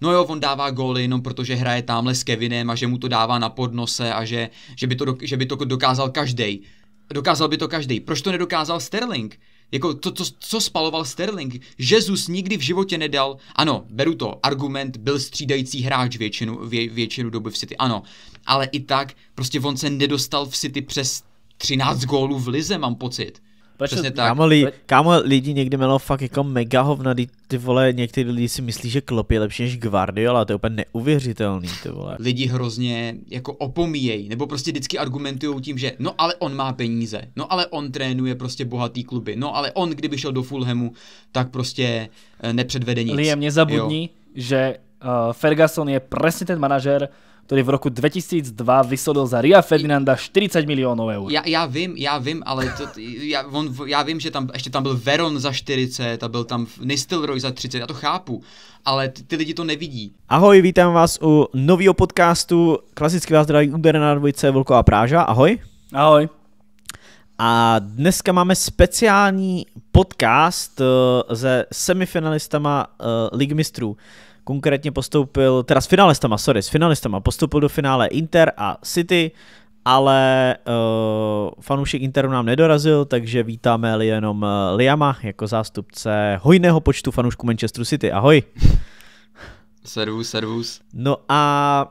no jo, on dává góly jenom protože hraje tamhle s Kevinem a že mu to dává na podnose a že, že, by, to že by to dokázal každý. Dokázal by to každý. Proč to nedokázal Sterling? Jako to, to, co spaloval Sterling? Jezus nikdy v životě nedal. Ano, beru to. Argument byl střídající hráč většinu, vě, většinu doby v City. Ano, ale i tak prostě on se nedostal v City přes 13 gólů v lize, mám pocit. Přesně tak. Kámo, li, kámo, lidi někdy mělo fakt jako mega hovna, ty, ty vole, někteří lidi si myslí, že Klopp je lepší než Guardiola, to je úplně neuvěřitelný, ty vole. Lidi hrozně jako opomíjejí, nebo prostě vždycky argumentují tím, že no ale on má peníze, no ale on trénuje prostě bohatý kluby, no ale on kdyby šel do Fulhamu, tak prostě eh, nepředvede nic. Liam, nezabudni, jo. že uh, Ferguson je přesně ten manažer, ktorý v roku 2002 vysodil za Ria Ferdinanda 40 miliónov eur. Já, ja vím, já vím, ale to, já, on, ja vím, že tam ešte tam byl Veron za 40 a byl tam Nistelroj za 30, já to chápu, ale ty, ty lidi to nevidí. Ahoj, vítám vás u nového podcastu, klasicky vás zdraví Uber na Volko Volková Práža, ahoj. Ahoj. A dneska máme speciální podcast uh, se semifinalistama uh, eh, Ligmistrů. mistrů. Uh, Konkrétně postoupil, teda s finalistama, sorry, s finalistama, postoupil do finále Inter a City, ale uh, fanoušek Interu nám nedorazil, takže vítáme jenom eh, Liama jako zástupce hojného počtu fanoušků Manchester City. Ahoj. Servus, servus. No a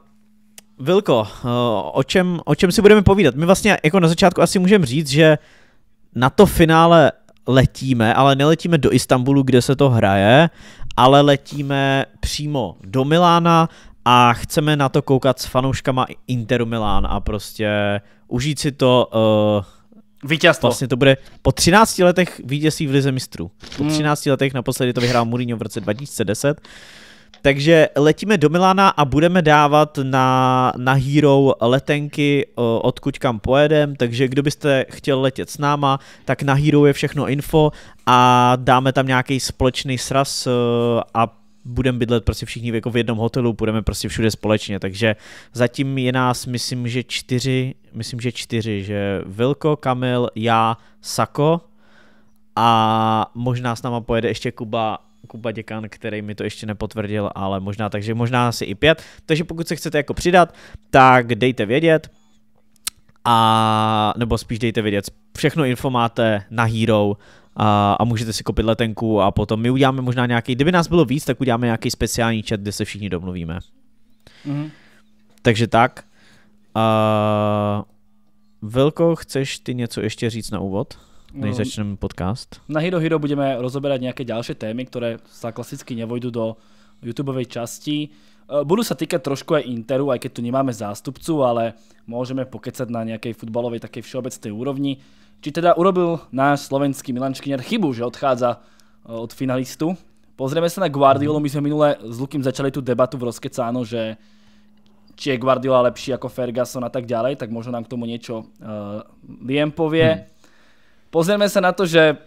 Vilko, eh, o čem, o čem si budeme povídat? My vlastně jako na začátku asi můžeme říct, že na to finále letíme, ale neletíme do Istanbulu, kde se to hraje, ale letíme přímo do Milána a chceme na to koukat s fanouškama Interu Milán a prostě užít si to. Uh, Vítězstvo. Vlastně to bude po 13 letech vítězství v Lize mistrů. Po 13 hmm. letech naposledy to vyhrál Mourinho v roce 2010. Takže letíme do Milána a budeme dávat na, na Hero letenky, odkud kam pojedem, takže kdo byste chtěl letět s náma, tak na Hero je všechno info a dáme tam nějaký společný sraz a budeme bydlet prostě všichni jako v jednom hotelu, budeme prostě všude společně, takže zatím je nás, myslím, že čtyři, myslím, že čtyři, že Vilko, Kamil, já, Sako a možná s náma pojede ještě Kuba Kuba Děkan, který mi to ještě nepotvrdil, ale možná, takže možná asi i pět. Takže pokud se chcete jako přidat, tak dejte vědět, a nebo spíš dejte vědět, všechno info máte na Hero a, a můžete si koupit letenku a potom my uděláme možná nějaký, kdyby nás bylo víc, tak uděláme nějaký speciální chat, kde se všichni domluvíme. Mm-hmm. Takže tak. Uh, Velko, chceš ty něco ještě říct na úvod? než mm. začneme podcast. Na Hiro Hiro budeme rozoberať nejaké ďalšie témy, ktoré sa klasicky nevojdu do YouTube časti. Eh, Budú sa týkať trošku aj Interu, aj keď tu nemáme zástupcu, ale môžeme pokecať na nejakej futbalovej takej všeobecnej úrovni. Či teda urobil náš slovenský Milan Škiner chybu, že odchádza eh, od finalistu. Pozrieme sa na Guardiolu, mhm. my sme minule s Lukým začali tú debatu v Rozkecáno, že či je Guardiola lepší ako Ferguson a tak ďalej, tak možno nám k tomu niečo uh, eh, Liem povie. Hmm. Pozrieme sa na to, že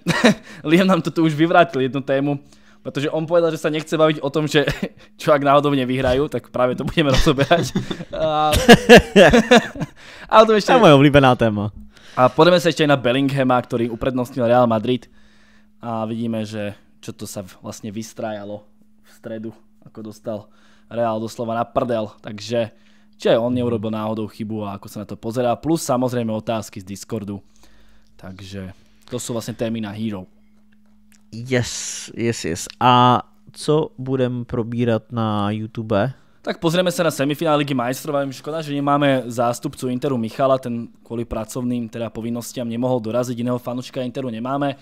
Liam nám to tu už vyvrátil jednu tému, protože on povedal, že sa nechce baviť o tom, že čo ak náhodou nevyhrajú, tak práve to budeme rozoberať. A... to, ešte... je moje oblíbená téma. A podeme sa ešte aj na Bellinghama, ktorý uprednostnil Real Madrid. A vidíme, že čo to sa vlastne vystrajalo v stredu, ako dostal Real doslova na prdel. Takže či aj on neurobil náhodou chybu a ako sa na to pozerá. Plus samozrejme otázky z Discordu. Takže to jsou vlastně témy na Hero. Yes, yes, yes. A co budeme probírat na YouTube? Tak pozrieme se na semifinále Ligy majstrov. Škoda, že nemáme zástupcu Interu Michala, ten kvůli pracovným teda povinnostiam nemohl dorazit, jiného fanučka Interu nemáme.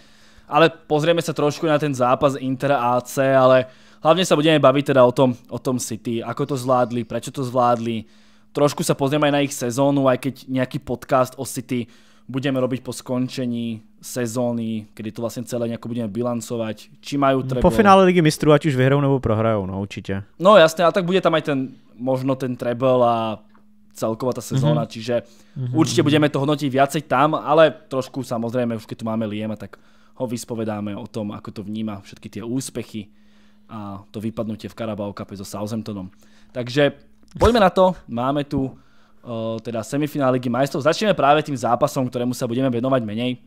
Ale pozrieme se trošku na ten zápas Inter AC, ale hlavně se budeme bavit teda o tom, o tom City, ako to zvládli, prečo to zvládli. Trošku se pozrieme aj na ich sezónu, aj keď nějaký podcast o City budeme robiť po skončení sezóny, kdy to vlastně celé nejako budeme bilancovat, či majú treble. Po finále ligy mistrů, ať už vyhrou nebo prohrajou, no určite. No jasně, a tak bude tam aj ten, možno ten treble a celková ta sezóna, mm -hmm. čiže mm -hmm. určite budeme to hodnotit viacej tam, ale trošku samozřejmě, už keď tu máme Liema, tak ho vyspovedáme o tom, ako to vníma, všetky tie úspechy a to vypadnutie v Carabao Cup so Southamptonom. Takže poďme na to, máme tu teda semifinále Ligy majstrov. Začneme práve tým zápasom, ktorému sa budeme venovať menej.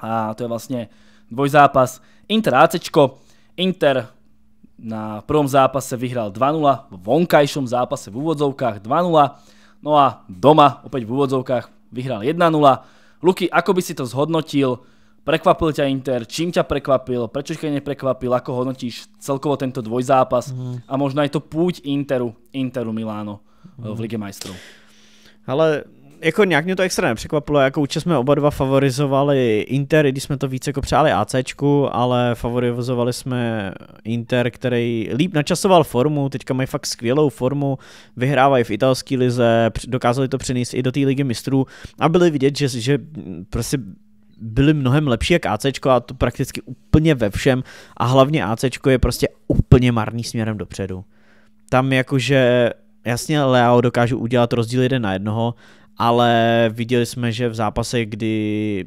A to je vlastne dvojzápas Inter ACčko. Inter na prvom zápase vyhral 2-0, v vonkajšom zápase v úvodzovkách 2-0, no a doma opäť v úvodzovkách vyhral 1-0. Luky, ako by si to zhodnotil? Prekvapil ťa Inter? Čím ťa prekvapil? Prečo ťa neprekvapil? Ako hodnotíš celkovo tento dvojzápas? Mhm. A možno aj to púť Interu, Interu Miláno v Lige majstrov. Ale jako nějak mě to extra nepřekvapilo, jako určitě jsme oba dva favorizovali Inter, i když jsme to více jako přáli ACčku, ale favorizovali jsme Inter, který líp načasoval formu, teďka mají fakt skvělou formu, vyhrávají v italské lize, dokázali to přenést i do té ligy mistrů a byli vidět, že, že prostě byli mnohem lepší jak ACčko a to prakticky úplně ve všem a hlavně ACčko je prostě úplně marný směrem dopředu. Tam jakože jasně Leo dokážu udělat rozdíl jeden na jednoho, ale viděli jsme, že v zápase, kdy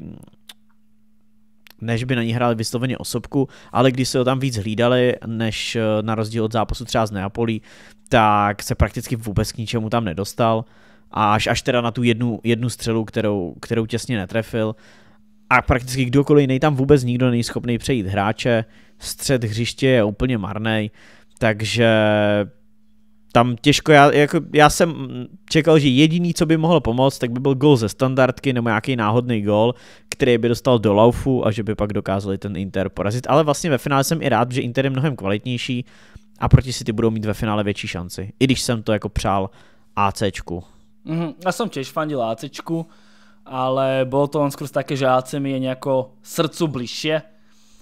než by na ní hráli vysloveně osobku, ale když se ho tam víc hlídali, než eh, na rozdíl od zápasu třeba z Neapolí, tak se prakticky vůbec k ničemu tam nedostal. A až, až teda na tu jednu, jednu střelu, kterou, kterou těsně netrefil. A prakticky kdokoliv jiný tam vůbec nikdo není schopný přejít hráče. Střed hřiště je úplně marný, takže tam těžko, já, jako, já jsem čekal, že jediný, co by mohlo pomoct, tak by byl gol ze standardky nebo nějaký náhodný gol, který by dostal do laufu a že by pak dokázali ten Inter porazit. Ale vlastně ve finále jsem i rád, že Inter je mnohem kvalitnější a proti si ty budou mít ve finále větší šanci. I když jsem to jako přál ACčku. Mm, já jsem těž fandil ACčku, ale bylo to on skrz také, že AC mi je nějako srdcu bližšie.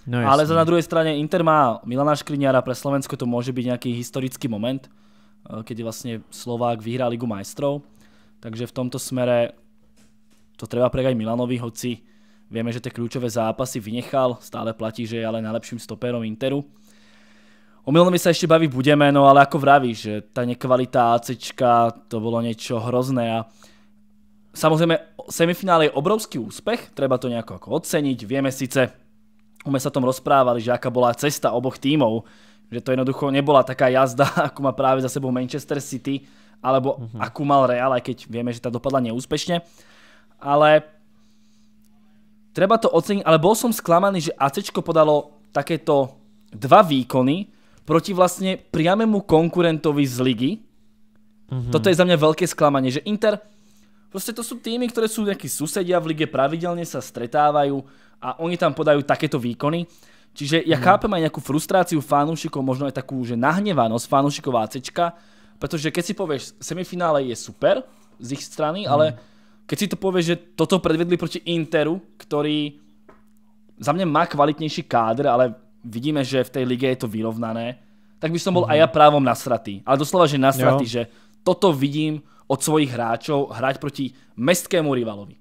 No, ale za na druhé straně Inter má Milana Škriňára, pre Slovensko to může být nějaký historický moment Eh, keď vlastne Slovák vyhrá Ligu majstrov. Takže v tomto smere to treba pregať Milanovi, hoci vieme, že tie kľúčové zápasy vynechal, stále platí, že je ale najlepším stoperom Interu. O Milanovi sa ešte baví budeme, no ale ako vravíš, že tá nekvalita AC, to bolo niečo hrozné a samozrejme semifinále je obrovský úspech, treba to nejako ako oceniť, vieme síce, sme sa tom rozprávali, že aká bola cesta oboch tímov, že to jednoducho nebola taká jazda, ako má práve za sebou Manchester City, alebo mm -hmm. akú mal Real, aj keď vieme, že tá dopadla neúspešne. Ale treba to oceniť, ale bol som sklamaný, že ACčko podalo takéto dva výkony proti vlastne priamému konkurentovi z ligy. Mm -hmm. Toto je za mňa veľké sklamanie, že Inter, Proste to sú týmy, ktoré sú nejakí susedia v lige, pravidelne sa stretávajú a oni tam podajú takéto výkony. Čiže ja hmm. chápem aj nejakú frustráciu fanúšikov, možno aj takú, že nahnevanosť fanúšikov ACčka, protože keď si povieš, semifinále je super z ich strany, hmm. ale keď si to povieš, že toto predvedli proti Interu, ktorý za mňa má kvalitnější kádr, ale vidíme, že v té lige je to vyrovnané, tak by som bol mm -hmm. aj mhm. ja právom nasratý. Ale doslova, že nasratý, jo. že toto vidím od svojich hráčov hrať proti mestskému rivalovi.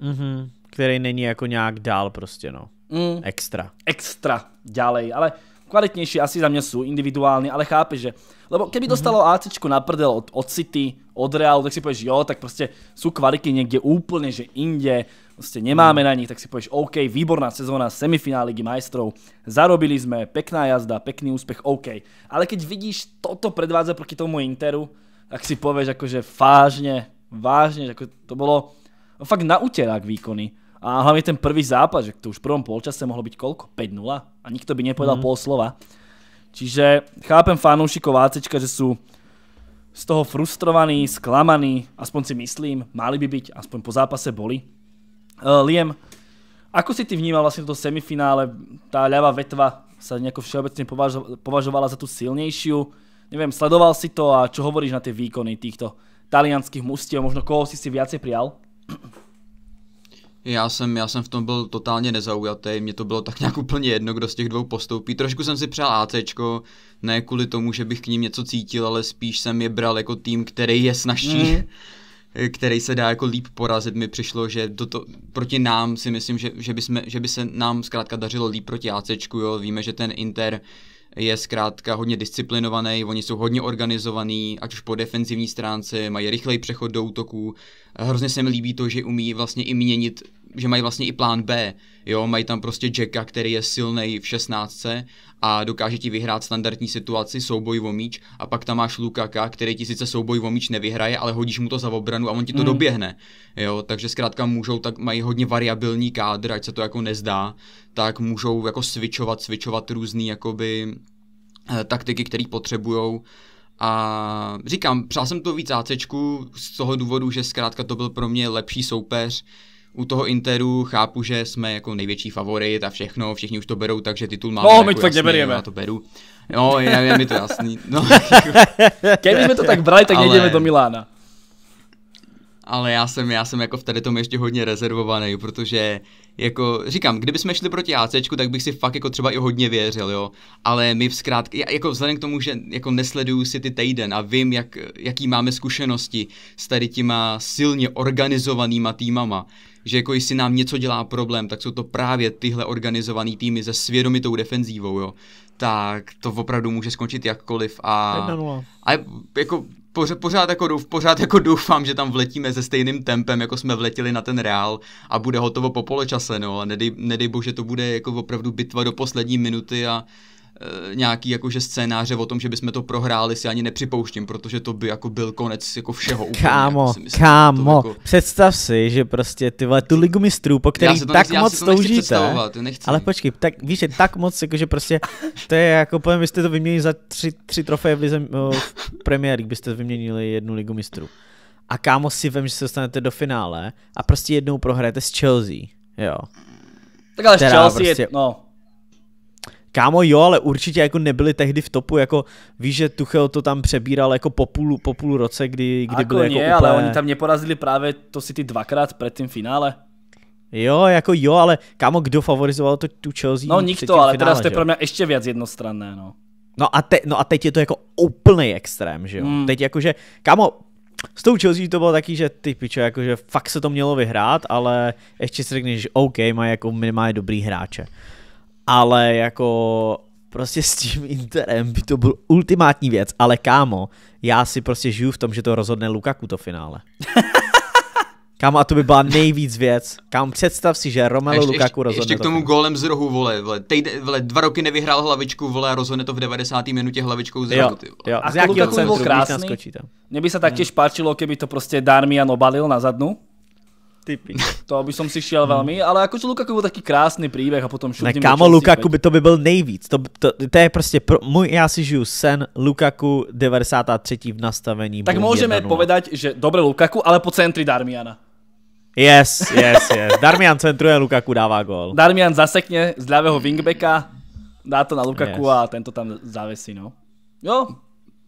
Mm -hmm. Který není jako nějak dál prostě, no. Mm. Extra. Extra. Ďalej, ale kvalitnější asi za mě jsou individuální, ale chápeš, že lebo keby dostalo mm -hmm. ACčko na prdel od, od City, od Realu, tak si povieš, jo, tak prostě jsou kvality někde úplně, že inde, prostě nemáme mm. na nich, tak si povieš, OK, výborná sezóna, semifinály Ligy majstrov, zarobili jsme, pekná jazda, pekný úspěch, OK. Ale keď vidíš toto predvádza proti tomu Interu, tak si povieš, jakože vážně, vážně, jako to bylo no fakt na úterák výkony. A hlavne ten prvý zápas, že to už v prvom polčase mohlo byť koľko? 5-0? A nikto by nepovedal mm. pol slova. Čiže chápem fanúšikov Vácečka, že sú z toho frustrovaní, sklamaní, aspoň si myslím, mali by byť, aspoň po zápase boli. Uh, e, Liam, ako si ty vnímal vlastne toto semifinále? Tá ľava vetva sa nejako všeobecne považovala za tú silnejšiu. Neviem, sledoval si to a čo hovoríš na tie výkony týchto talianských mustiev? Možno koho si si viacej prial? Já jsem, já jsem v tom byl totálně nezaujatý, mě to bylo tak nějak úplně jedno, kdo z těch dvou postoupí. Trošku jsem si přál ACčko, ne kvůli tomu, že bych k ním něco cítil, ale spíš jsem je bral jako tým, který je snažší. Mm který se dá jako líp porazit, mi přišlo, že do to, proti nám si myslím, že, že, by jsme, že by se nám zkrátka dařilo líp proti ACčku, jo, víme, že ten Inter je zkrátka hodně disciplinovaný, oni jsou hodně organizovaný, ať už po defenzivní stránce, mají rychlej přechod do útoků. Hrozně se mi líbí to, že umí vlastně i měnit že mají vlastně i plán B, jo, mají tam prostě Jacka, který je silný v 16 a dokáže ti vyhrát standardní situaci, souboj o míč a pak tam máš Lukaka, který ti sice souboj o míč nevyhraje, ale hodíš mu to za obranu a on ti to mm. doběhne, jo, takže zkrátka můžou, tak mají hodně variabilní kádr, ať se to jako nezdá, tak můžou jako switchovat, switchovat různý jakoby eh, taktiky, které potřebujou a říkám, přál jsem to víc ACčku z toho důvodu, že zkrátka to byl pro mě lepší soupeř, u toho Interu chápu, že jsme jako největší favorit a všechno, všichni už to berou, takže titul máme. No, jako my to tak neberieme. Já to beru. No, je, je mi to jasný. No, jako- Kdyby jsme to tak brali, tak ale... nejdeme do Milána. Ale já jsem, já jsem jako v tady tom ještě hodně rezervovaný, protože jako říkám, kdyby jsme šli proti AC, tak bych si fakt jako třeba i hodně věřil, jo. Ale my v zkrátka, jako vzhledem k tomu, že jako nesleduju si ty týden a vím, jak, jaký máme zkušenosti s tady těma silně organizovanýma týmama, že jako jestli nám něco dělá problém, tak jsou to právě tyhle organizované týmy se svědomitou defenzívou, jo. Tak to opravdu může skončit jakkoliv a... 1-0. A jako pořád, pořád, jako douf, pořád jako doufám, že tam vletíme se stejným tempem, jako jsme vletěli na ten Real a bude hotovo po poločase, no. A nedej, nedej bože, to bude jako opravdu bitva do poslední minuty a Eh, nějaký jakože scénáře o tom, že bychom to prohráli, si ani nepřipouštím, protože to by jako byl konec jako všeho úplně. Kámo, jako myslím, kámo, jako... představ si, že prostě ty vole, tu ligu mistrů, po který tak nechci, moc to toužíte. Ale počkej, tak víš, že tak moc, jakože že prostě to je jako, povím, byste to vyměnili za tři, tři trofeje v, lize, eh, v premiéry, byste vyměnili jednu ligu mistrů. A kámo si vem, že se dostanete do finále a prostě jednou prohráte s Chelsea, jo. Tak ale s Chelsea prostě... je, no, Kámo, jo, ale určitě jako nebyli tehdy v topu, jako víš, že Tuchel to tam přebíral jako po půl, po půl roce, kdy, kdy jako byli jako ne, úplně... ale oni tam neporazili právě to si ty dvakrát před tím finále. Jo, jako jo, ale kámo, kdo favorizoval to tu Chelsea? No nikto, ale finále, teda to je pro mě ještě víc jednostranné, no. No a, te, no a teď je to jako úplný extrém, že jo? Mm. Teď jakože, kámo, s tou Chelsea to bylo taky, že ty pičo, jakože fakt se to mělo vyhrát, ale ještě si řekneš, že OK, má jako minimálně dobrý hráče ale jako prostě s tím Interem by to byl ultimátní věc, ale kámo, já si prostě žiju v tom, že to rozhodne Lukaku to finále. Kámo, a to by byla nejvíc věc. Kámo, představ si, že Romelu ještě, Lukaku rozhodne. Ještě k tomu to golem z rohu, vole, vole, tejde, vole, dva roky nevyhrál hlavičku, vole, rozhodne to v 90. minutě hlavičkou z jo, rohu, ty, vole. Jo, a z jakého Byl krásný. Mně by se taktěž těž páčilo, kdyby to prostě Darmian obalil na zadnu typy. To by som si šiel velmi, ale jakože Lukaku byl taký krásný příběh a potom šutím. Ne, kámo, Lukaku by to by byl nejvíc. To, to, to je prostě, pro, můj, já si žiju sen Lukaku 93. v nastavení. Tak můžeme povedať, že dobre Lukaku, ale po centri Darmiana. Yes, yes, yes. Darmian centruje, Lukaku dává gol. Darmian zasekne z ľavého wingbacka, dá to na Lukaku yes. a ten to tam zavesí, no. Jo,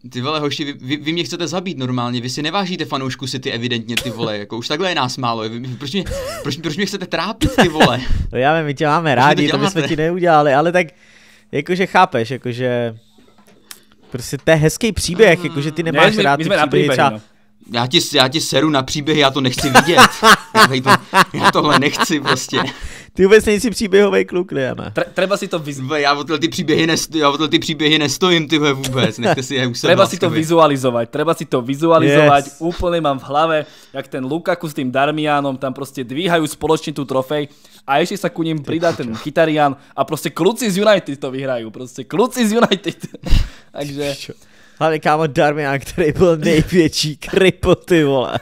ty vole hoši, vy, vy, vy mě chcete zabít normálně, vy si nevážíte fanoušku City evidentně ty vole, jako už takhle je nás málo, vy, proč, mě, proč, proč mě chcete trápit ty vole? no já vím, my tě máme rádi, to, to bychom ti neudělali, ale tak jakože chápeš, jakože prostě to je hezký příběh, jakože ty nemáš ne, my, rád my ty příběhy třeba no já ti, já ti seru na příběhy, já to nechci vidět. já, to, já tohle nechci prostě. Ty vůbec nejsi příběhový kluk, ne? Treba si to vizualizovat. Já o ty příběhy, nesto, já o ty příběhy nestojím, ty vůbec, nechte si je u Treba si to vizualizovat, treba si to vizualizovat, yes. úplně mám v hlavě, jak ten Lukaku s tím Darmianom tam prostě dvíhají společně tu trofej a ještě se ku ním přidá ten Chytarian a prostě kluci z United to vyhrají, prostě kluci z United. Takže Hlavně kámo Darmian, který byl největší kripo, ty vole.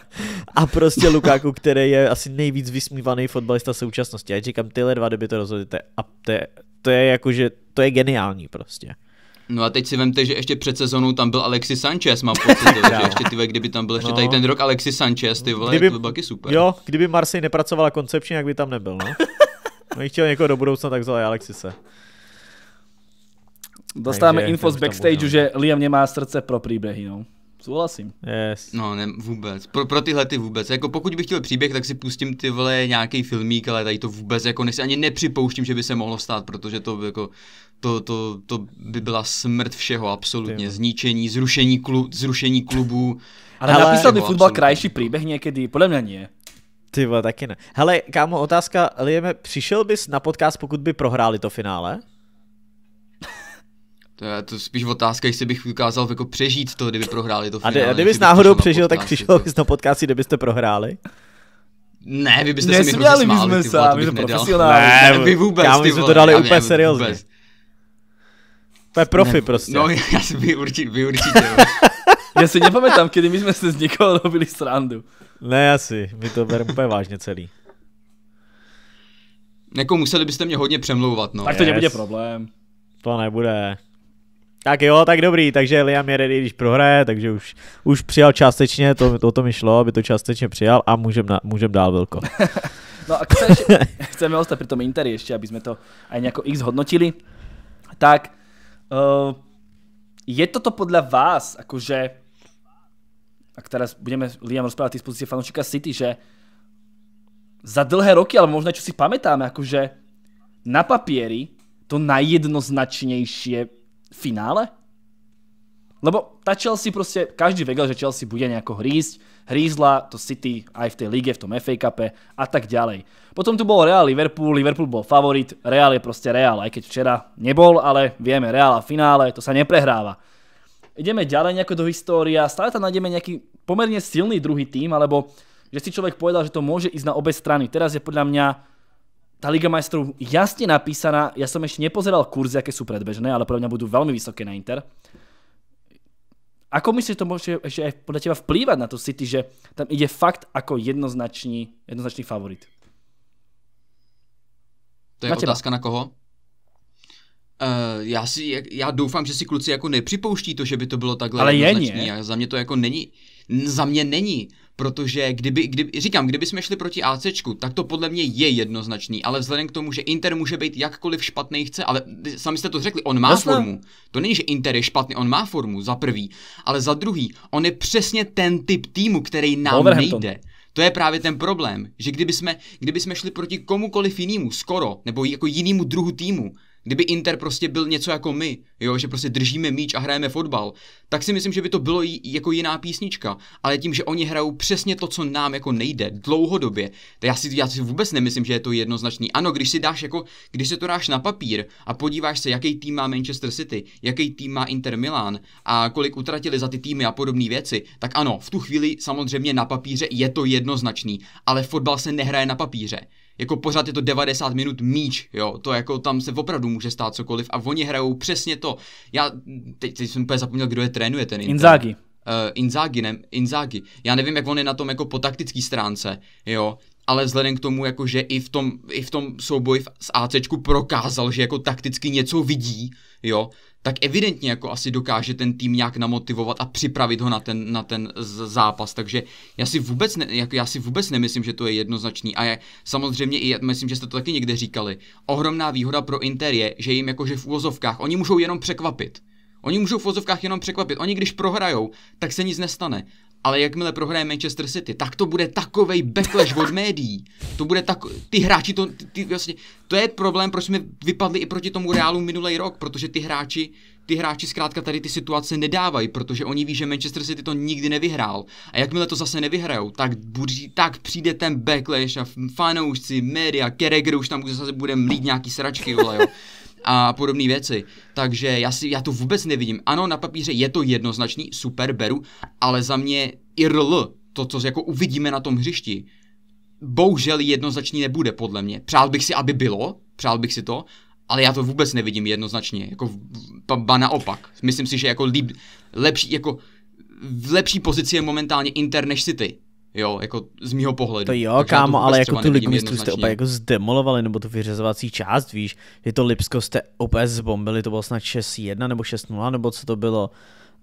A prostě Lukaku, který je asi nejvíc vysmívaný fotbalista současnosti. Já říkám, tyhle dva, kdyby to rozhodli, to je, to je, to je jakože, to je geniální prostě. No a teď si vemte, že ještě před sezonou tam byl Alexis Sanchez, mám pocit, že ještě ty kdyby tam byl ještě no. tady ten rok Alexis Sanchez, ty vole, kdyby, to byl super. Jo, kdyby Marseille nepracovala koncepčně, jak by tam nebyl, no. No chtěl někoho do budoucna, tak vzal Alexise. Dostáváme Takže, info z backstageu, že Liam nemá srdce pro příběhy, no. Souhlasím. Yes. No, ne, vůbec. Pro, pro tyhle ty vůbec. Jako pokud bych chtěl příběh, tak si pustím ty vole nějaký filmík, ale tady to vůbec jako nesi, ani nepřipouštím, že by se mohlo stát, protože to jako to, to, to by byla smrt všeho absolutně. Tyvo. Zničení, zrušení, klu, zrušení klubů. Ale, ale napísal by fotbal krajší příběh někdy? Podle mě ne. Ty vole, taky ne. Hele, kámo, otázka, Lieme, přišel bys na podcast, pokud by prohráli to finále? To je to spíš otázka, jestli bych ukázal jako přežít to, kdyby prohráli to finále. A jsi náhodou přežil, tak přišel jako. bys na podcast, kdybyste prohráli? Ne, vy byste ne, si mi hrozně smáli, jsme ty vole, to bych nedal. Ne, ne, vy vůbec, kámo, ty vole, to dali úplně seriózně. To je profi prostě. No, já si vy, určitě, vy určitě. já si nepamatám, kdy my jsme se z někoho robili srandu. Ne, asi, my to bereme úplně vážně celý. Jako museli byste mě hodně přemlouvat, no. Tak to yes. nebude problém. To nebude. Tak jo, tak dobrý, takže Liam je ready, když prohraje, takže už, už přijal částečně, to, to, to mi šlo, aby to částečně přijal a můžem, na, můžem dál, velko. no a chceš, chceme ostat pri tom Interi ještě, aby jsme to aj nejako x hodnotili, tak uh, je toto podle vás, jakože, a teraz budeme Liam rozprávat z pozice fanúšika City, že za dlhé roky, ale možná čo si pamätáme, jakože na papieri to najjednoznačnejšie finále? Lebo tá Chelsea proste, každý vedel, že Chelsea bude nejako hrísť, hrízla to City aj v tej lige, v tom FA Cupe a tak ďalej. Potom tu bol Real Liverpool, Liverpool bol favorit, Real je proste Real, aj keď včera nebol, ale vieme, Real a finále, to sa neprehráva. Ideme ďalej nejako do história, stále tam nájdeme nejaký pomerne silný druhý tým, alebo že si človek povedal, že to môže ísť na obe strany. Teraz je podľa mňa tá Liga majstrov jasne napísaná, ja som ešte nepozeral kurzy, aké sú predbežné, ale pre mňa budú veľmi vysoké na Inter. Ako myslíš, že to môže ešte aj podľa teba vplývať na to City, že tam ide fakt ako jednoznačný, jednoznačný favorit? To je na otázka na koho? Uh, já, si, já doufám, že si kluci jako nepřipouští to, že by to bylo takhle Ale je, ne? Za mě to jako není, za mě není, protože kdyby, kdyby říkám, kdyby jsme šli proti AC, tak to podle mě je jednoznačný, ale vzhledem k tomu, že Inter může být jakkoliv špatný chce, ale sami jste to řekli, on má Jasne. formu. To není, že Inter je špatný, on má formu, za prvý, ale za druhý, on je přesně ten typ týmu, který nám nejde. To je právě ten problém, že kdyby jsme, kdyby jsme šli proti komukoliv jinému, skoro, nebo jako jinému druhu týmu, Kdyby Inter prostě byl něco jako my, jo, že prostě držíme míč a hrajeme fotbal, tak si myslím, že by to bylo j- jako jiná písnička. Ale tím, že oni hrajou přesně to, co nám jako nejde dlouhodobě, tak já si, já si vůbec nemyslím, že je to jednoznačný. Ano, když si dáš jako, když se to dáš na papír a podíváš se, jaký tým má Manchester City, jaký tým má Inter Milan a kolik utratili za ty týmy a podobné věci, tak ano, v tu chvíli samozřejmě na papíře je to jednoznačný, ale fotbal se nehraje na papíře jako pořád je to 90 minut míč, jo, to jako tam se opravdu může stát cokoliv a oni hrajou přesně to. Já teď, teď jsem úplně zapomněl, kdo je trénuje ten Inter. Inzaghi. Uh, Inzaghi, ne, Inzaghi. Já nevím, jak on je na tom jako po taktický stránce, jo, ale vzhledem k tomu, jako že i v tom, i v tom souboji s ACčku prokázal, že jako takticky něco vidí, jo, tak evidentně jako asi dokáže ten tým nějak namotivovat a připravit ho na ten, na ten zápas. Takže já si, vůbec ne, jako já si vůbec nemyslím, že to je jednoznačný. A je, samozřejmě i myslím, že jste to taky někde říkali. Ohromná výhoda pro Inter je, že jim jakože v úvozovkách, oni můžou jenom překvapit. Oni můžou v úvozovkách jenom překvapit. Oni když prohrajou, tak se nic nestane ale jakmile prohraje Manchester City, tak to bude takovej backlash od médií. To bude tak, ty hráči to, ty, ty, vlastně, to je problém, proč jsme vypadli i proti tomu Realu minulý rok, protože ty hráči, ty hráči zkrátka tady ty situace nedávají, protože oni ví, že Manchester City to nikdy nevyhrál. A jakmile to zase nevyhrajou, tak, budí, tak přijde ten backlash a fanoušci, média, Carragher už tam zase bude mlít nějaký sračky, vole, jo a podobné věci. Takže já, si, já to vůbec nevidím. Ano, na papíře je to jednoznačný, super, beru, ale za mě IRL, to, co jako uvidíme na tom hřišti, bohužel jednoznačný nebude, podle mě. Přál bych si, aby bylo, přál bych si to, ale já to vůbec nevidím jednoznačně, jako ba naopak. Myslím si, že jako líp, lepší, jako v lepší pozici je momentálně Inter než City. Jo, jako z mýho pohledu. To jo, Takže kámo, to ale jako tu ligu mistrů jste úplně jako zdemolovali, nebo tu vyřazovací část, víš, je to Lipsko jste úplně zbombili, to bylo snad 6-1 nebo 6-0, nebo co to bylo.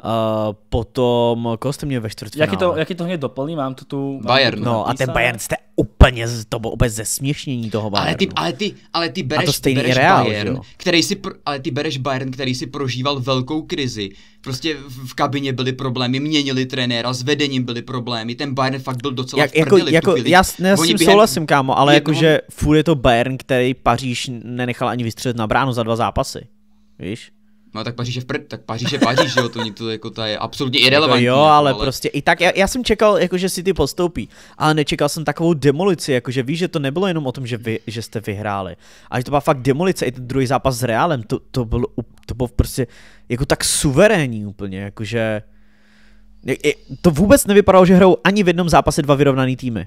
Uh, potom, koho jste měli ve čtvrtfinále? Jaký to, jaký to hned doplní, mám to tu... Bayern. No napísané. a ten Bayern jste úplně, to toho úplně zesměšnění toho Bayernu. Ale ty, ale ty, ale ty bereš, a to stejný bereš Real, Bayern, který si, ale ty bereš Bayern, který si prožíval velkou krizi. Prostě v kabině byly problémy, měnili trenéra, s vedením byly problémy, ten Bayern fakt byl docela Jak, v jako, jako, Já, já s tím během... souhlasím, kámo, ale jakože furt je to Bayern, který Paříž nenechal ani vystřelit na bránu za dva zápasy. Víš? No tak Paříž je v prd, tak Paříž je Paříž, že jo, to to, jako ta je absolutně jako irrelevantní. Jako jo, ale, ale, prostě i tak, já, já jsem čekal, jako, že City postoupí, ale nečekal jsem takovou demolici, jakože víš, že to nebylo jenom o tom, že, vy, že jste vyhráli, a že to byla fakt demolice, i ten druhý zápas s Realem, to, to bylo, to bylo prostě jako tak suverénní úplně, jakože... To vůbec nevypadalo, že hrajou ani v jednom zápase dva vyrovnaný týmy.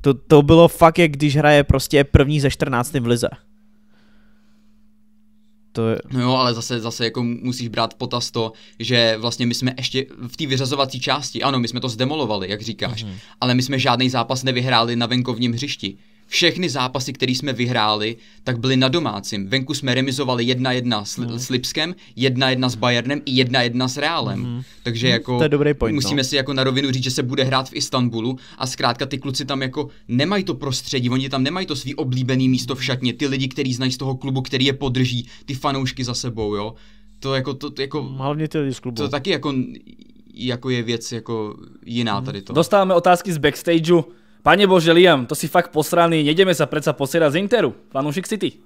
To, to bylo fakt, jak když hraje prostě první ze 14. v lize. To je... No jo, ale zase, zase jako musíš brát potaz to, že vlastně my jsme ještě v té vyřazovací části, ano, my jsme to zdemolovali, jak říkáš, mm-hmm. ale my jsme žádný zápas nevyhráli na venkovním hřišti. Všechny zápasy, které jsme vyhráli, tak byly na domácím. Venku jsme remizovali 1-1 s, mm. s Lipskem, 1-1 s Bayernem i 1-1 s Reálem. Mm. Takže mhm. jako to je dobrý point, no. musíme no. si jako na rovinu říct, že se bude hrát v Istanbulu a zkrátka ty kluci tam jako nemají to prostředí, oni tam nemají to svý oblíbený místo v šatně, ty lidi, který znají z toho klubu, který je podrží, ty fanoušky za sebou, jo. To jako, to, jako... Mm, hlavně ty lidi z klubu. To taky jako, jako je věc jako jiná tady to. Dostáváme otázky z backstageu. Pane bože, Liam, to si fakt posraný, nejdeme sa predsa posierať z Interu, fanúšik si ty.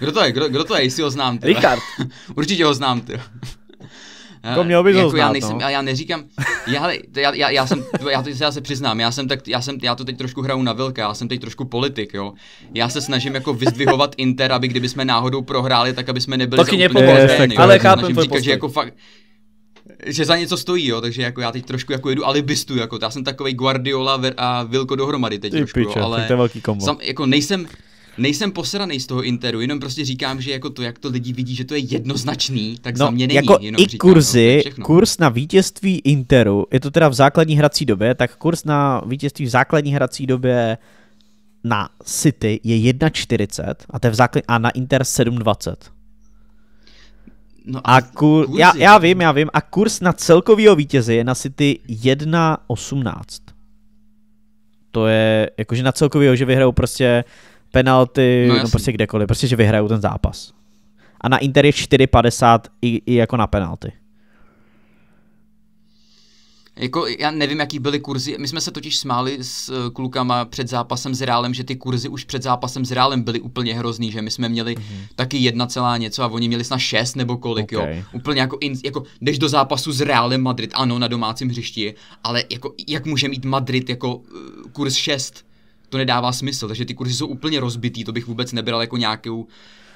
kdo to je, kdo, kdo to je, jestli ho znám, ty. Richard. Určitě ho znám, ty. To měl by jako já, nejsem, no. já neříkám, já, já, já, já jsem, já, to, já se přiznám, já jsem tak, já jsem, já to teď trošku hraju na velké, já jsem teď trošku politik, jo. Já se snažím jako vyzdvihovat Inter, aby kdyby jsme náhodou prohráli, tak aby jsme nebyli Taky za úplně je, ale chápem říkat, že jako fakt, že za něco stojí, jo, takže jako já teď trošku jako jedu alibistu, jako já jsem takový Guardiola a Vilko dohromady teď trošku, piče, jo, ale to je velký kombo. Sam, jako nejsem, nejsem posraný z toho Interu, jenom prostě říkám, že jako to, jak to lidi vidí, že to je jednoznačný, tak no, za mě není. Jako jenom i říkám, no, kurzy, no, kurz na vítězství Interu, je to teda v základní hrací době, tak kurz na vítězství v základní hrací době na City je 1,40 a, to je v základ, a na Inter 7,20. No a, a kur, já, já jako vím, já vím. A kurz na celkovýho vítěze je na City 1,18. To je, jakože na celkovýho, že vyhrajou prostě penalty, no, no prostě kdekoliv, prostě, že vyhrajou ten zápas. A na Inter je 4,50 i, i jako na penalty. Jako, já nevím, jaký byly kurzy. My jsme se totiž smáli s eh, klukama před zápasem s Reálem, že ty kurzy už před zápasem s Reálem byly úplně hrozný, že my jsme měli mm-hmm. taky jedna celá něco a oni měli snad šest nebo kolik, okay. jo. Úplně jako, in, jako, jdeš do zápasu s Reálem Madrid, ano, na domácím hřišti, ale jako, jak může mít Madrid jako eh, kurz šest? To nedává smysl, takže ty kurzy jsou úplně rozbitý, to bych vůbec nebral jako nějakou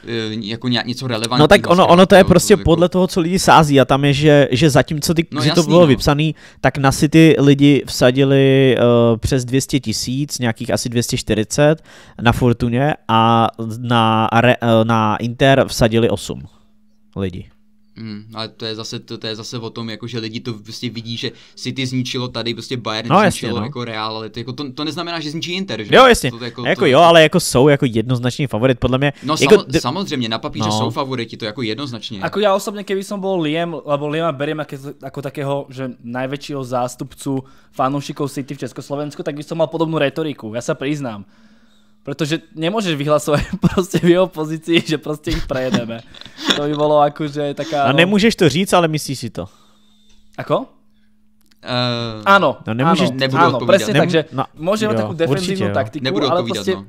E, jako něco relevantního. No tak ono, ono to je jako prostě jako... podle toho, co lidi sází a tam je, že, že zatímco ty, no, že jasný, to bylo no. vypsané, tak na City lidi vsadili uh, přes 200 tisíc, nějakých asi 240 na Fortuně a na, uh, na Inter vsadili 8 lidí. Hmm, ale to je zase to, to je zase o tom, jako, že lidi to vlastně vidí, že City zničilo tady, prostě Bayern no, jasně, zničilo no. jako Real, ale to, jako, to, to, neznamená, že zničí Inter, že? Jo, jasně. To, to, jako, jako to, jo, ale jako jsou jako jednoznačný favorit, podle mě. No jako, sam, d- samozřejmě, na papíře no. jsou favoriti, to jako jednoznačně. Jako já osobně, keby som bol Liam, lebo Liam beriem ako, takého, že největšího zástupcu fanúšikov City v Československu, tak by som mal podobnú retoriku, ja sa přiznám. Protože nemůžeš vyhlasovat prostě v jeho pozici, že prostě jich prejedeme. To by bylo jako, že je taká... A nemůžeš to říct, ale myslíš si to. Ako? Uh, eh, ano, no nemůžeš, ano, nebudu ano presne Nem, tak, že no, můžeme jo, takú defenzívnu taktiku, nebudu ale prostě no.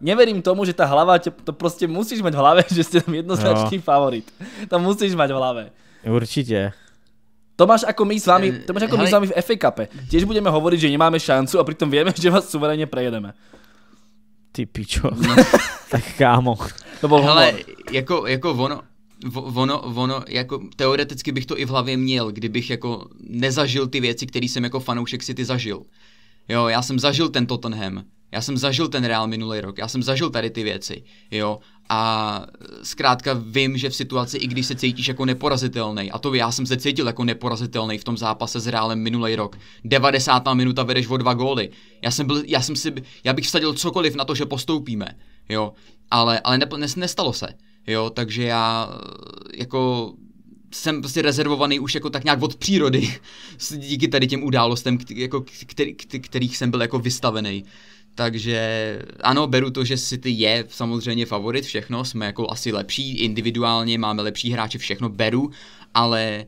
neverím tomu, že ta hlava, to prostě musíš mít v hlavě, že jste tam jednoznačný no. favorit. To musíš mít v hlavě. Určitě. To máš jako my s vámi, eh, to máš jako my s vámi v FA Cupe. Tiež budeme hovoriť, že nemáme šancu a přitom víme, že vás suverénně prejedeme. Ty pičo. No. tak kámo. To bylo Hele, jako, jako ono, ono, ono, jako teoreticky bych to i v hlavě měl, kdybych jako nezažil ty věci, které jsem jako fanoušek City zažil. Jo, já jsem zažil ten Tottenham, já jsem zažil ten Real minulý rok, já jsem zažil tady ty věci, jo, a zkrátka vím, že v situaci, i když se cítíš jako neporazitelný, a to já jsem se cítil jako neporazitelný v tom zápase s Reálem minulý rok. 90. minuta vedeš o dva góly. Já jsem byl, já jsem si, já bych vsadil cokoliv na to, že postoupíme, jo, ale, ale ne, nestalo se, jo, takže já jako jsem prostě rezervovaný už jako tak nějak od přírody díky tady těm událostem, který, jako, který, který, kterých jsem byl jako vystavený. Takže ano, beru to, že City je samozřejmě favorit, všechno, jsme jako asi lepší, individuálně máme lepší hráče, všechno beru, ale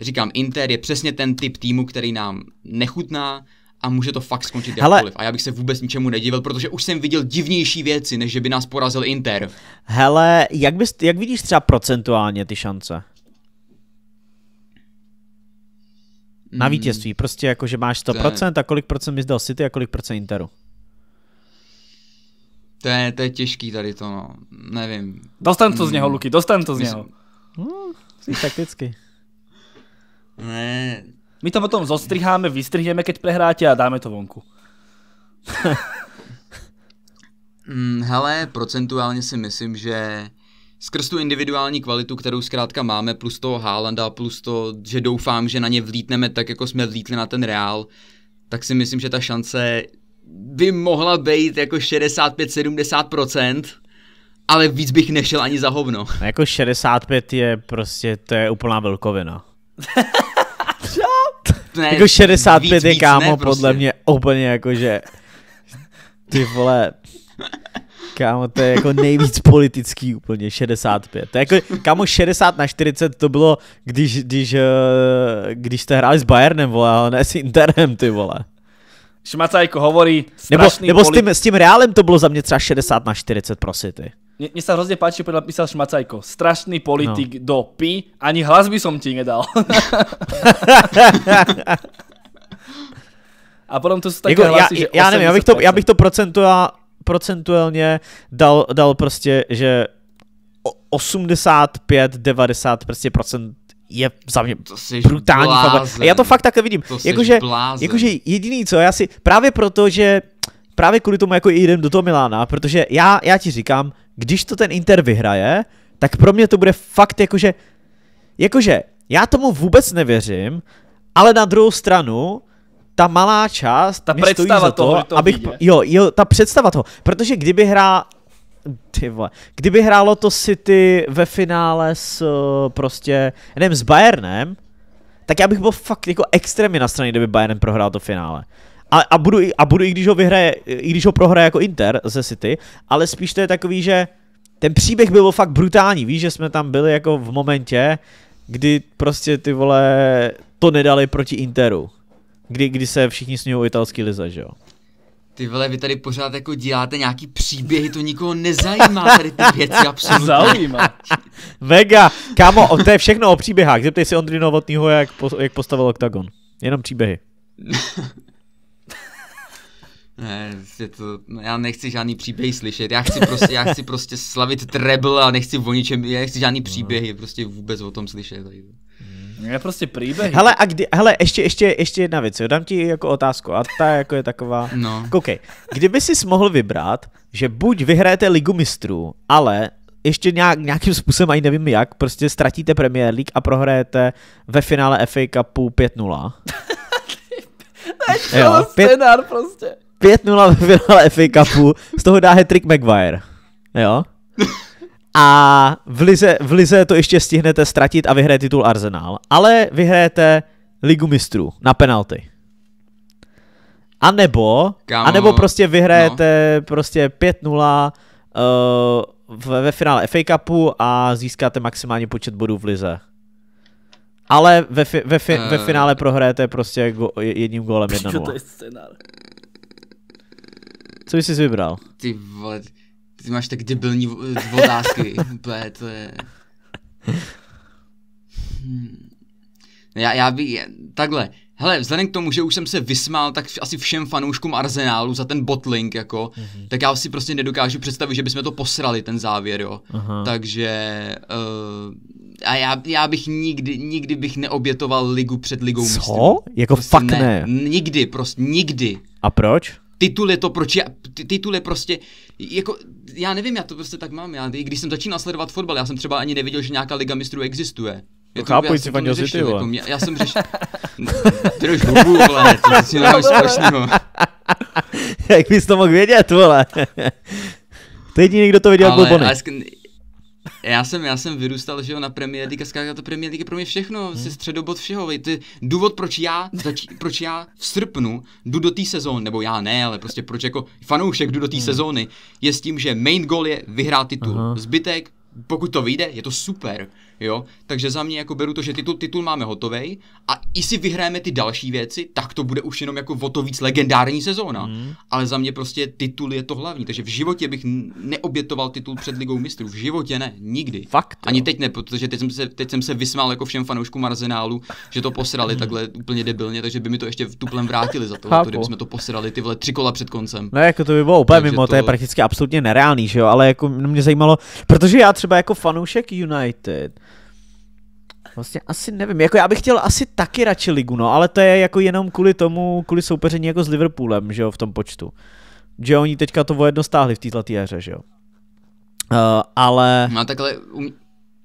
říkám, Inter je přesně ten typ týmu, který nám nechutná, a může to fakt skončit Hele, jakkoliv. A já bych se vůbec ničemu nedivil, protože už jsem viděl divnější věci, než že by nás porazil Inter. Hele, jak, bys, jak vidíš třeba procentuálně ty šance? Na hmm. vítězství, prostě jako, že máš 100% a kolik procent bys dal City a kolik procent Interu? To je, to je těžký tady to, no. Nevím. Dostan to z něho, Luky, dostan to z něho. Hmm, hmm takticky. ne. My to potom zostriháme, vystrihneme, keď prehráte a dáme to vonku. mm, hele, procentuálně si myslím, že skrz tu individuální kvalitu, kterou zkrátka máme, plus toho Haalanda, plus to, že doufám, že na ně vlítneme tak, jako jsme vlítli na ten Real, tak si myslím, že ta šance by mohla být jako 65-70%, ale víc bych nešel ani za hovno. A no jako 65 je prostě, to je úplná velkovina. Co? ne, jako 65 víc, je kámo ne, podle prostě. mě úplně jako, že ty vole, Kámo, to je jako nejvíc politický úplně, 65. To je jako, kámo, 60 na 40 to bylo, když, když, eh, když jste hráli s Bayernem, vole, ale ne s Interem, ty vole. Šmacajko hovorí, Nebo, nebo s, tím, s tím reálem to bylo za mě třeba 60 na 40 pro City. Mně se hrozně páči, podľa písal Šmacajko, strašný politik no. do pi, ani hlas by som ti nedal. A potom to jsou také jako, hlasy, já, že já nevím, já bych to, já bych to procentua, procentuálně dal, dal prostě, že 85, 90 prostě procent je za mě brutální favorit. Já to fakt takhle vidím. Jakože, jako, jediný co, já si, právě proto, že právě kvůli tomu jako jdem do toho Milána, protože já, já ti říkám, když to ten Inter vyhraje, tak pro mě to bude fakt jakože, jakože já tomu vůbec nevěřím, ale na druhou stranu, ta malá část, ta představa stojí za to, toho, to abych, jo, jo, ta představa toho, protože kdyby hrál ty vole. Kdyby hrálo to City ve finále s eh, prostě, nevím, s Bayernem, tak já bych byl fakt jako extrémně na straně, kdyby Bayern prohrál to finále. A, a, budu, a budu, i když ho vyhraje, i když ho prohraje jako Inter ze City, ale spíš to je takový, že ten příběh byl fakt brutální, víš, že jsme tam byli jako v momentě, kdy prostě ty vole to nedali proti Interu. Kdy, kdy se všichni snějou italský lize, že jo? Ty vole, vy tady pořád jako děláte nějaký příběhy, to nikoho nezajímá tady ty věci absolutně. Zajímá. Vega, kámo, to je všechno o příběhách. Zeptej si Ondry Novotnýho, jak, po, jak postavil OKTAGON. Jenom příběhy. Ne, je to, já nechci žádný příběh slyšet, já chci prostě, já chci prostě slavit treble a nechci o ničem, já nechci žádný no. příběhy, prostě vůbec o tom slyšet. Je prostě příběh. Hele, a kdy, hele, ještě, ještě, ještě jedna věc, jo, dám ti jako otázku a ta jako je taková, no. koukej, kdyby si mohl vybrat, že buď vyhrajete ligu mistrů, ale ještě nějak, nějakým způsobem, ani nevím jak, prostě ztratíte Premier League a prohrajete ve finále FA Cupu 5-0. to je jo, prostě. 5-0 ve finále FA Cupu, z toho dá hat-trick Maguire. Jo? A v lize, v lize to ještě stihnete ztratit a vyhraje titul Arsenal. Ale vyhrajete ligu mistrů na penalty. A nebo, a nebo prostě vyhrajete no. prostě 5-0 uh, ve, ve finále FA Cupu a získáte maximální počet bodů v lize. Ale ve, fi, ve, fi, uh, ve eh. finále prohrajete prostě go, jedním gólem 1-0. Co bys jsi vybral? Ty vole. Ty máš tak debilní otázky. Úplně, to je... Hmm. Já, já by... Takhle. Hele, vzhledem k tomu, že už jsem se vysmál tak asi všem fanouškům Arsenálu za ten botlink jako, mm-hmm. tak já si prostě nedokážu představit, že bychom to posrali, ten závěr, jo. Aha. Takže... Uh, a já, já bych nikdy, nikdy bych neobětoval ligu před ligou Co? Mistrů. Jako prostě fakt ne. ne. Nikdy, prostě nikdy. A proč? Titul je to, proč já, titul je prostě, jako já nevím, já to prostě tak mám. Já, když jsem začínal sledovat fotbal, já jsem třeba ani nevěděl, že nějaká liga mistrů existuje. Je to, Chápuj, si paní ty jako mě, Já jsem řešil... jdeš hubu, vole, ty si nám strašného. Jak bys to mohl vědět, vole? Teď někdo kdo to viděl, ale, byl Bony. Ale, já jsem, já jsem vyrůstal, že jo, na Premier League, a to Premier League je pro mě všechno, hmm. jsi středobod všeho, vej, je důvod, proč já, zač, proč já v srpnu jdu do té sezóny, nebo já ne, ale prostě proč jako fanoušek jdu do té hmm. sezóny, je s tím, že main goal je vyhrát titul, Aha. zbytek, pokud to vyjde, je to super, jo. Takže za mě jako beru to, že titul, titul máme hotový a i si vyhráme ty další věci, tak to bude už jenom jako o to víc legendární sezóna. Mm. Ale za mě prostě titul je to hlavní, takže v životě bych neobětoval titul před ligou mistrů, v životě ne, nikdy. Fakt. Jo. Ani teď ne, protože teď jsem se, teď jsem se vysmál jako všem fanouškům Arzenálu, že to posrali mm. takhle úplně debilně, takže by mi to ještě v tuplem vrátili za to, to jsme to posrali ty tři kola před koncem. No jako to by bylo úplně takže mimo, to... to je prakticky absolutně nereálný, že jo, ale jako mě zajímalo, protože já třeba jako fanoušek United, Vlastně asi nevím, jako já bych chtěl asi taky radši ligu, no, ale to je jako jenom kvůli tomu, kvůli soupeření jako s Liverpoolem, že jo, v tom počtu. Že oni teďka to vojedno stáhli v této éře, že jo. Uh, ale... No takhle, um,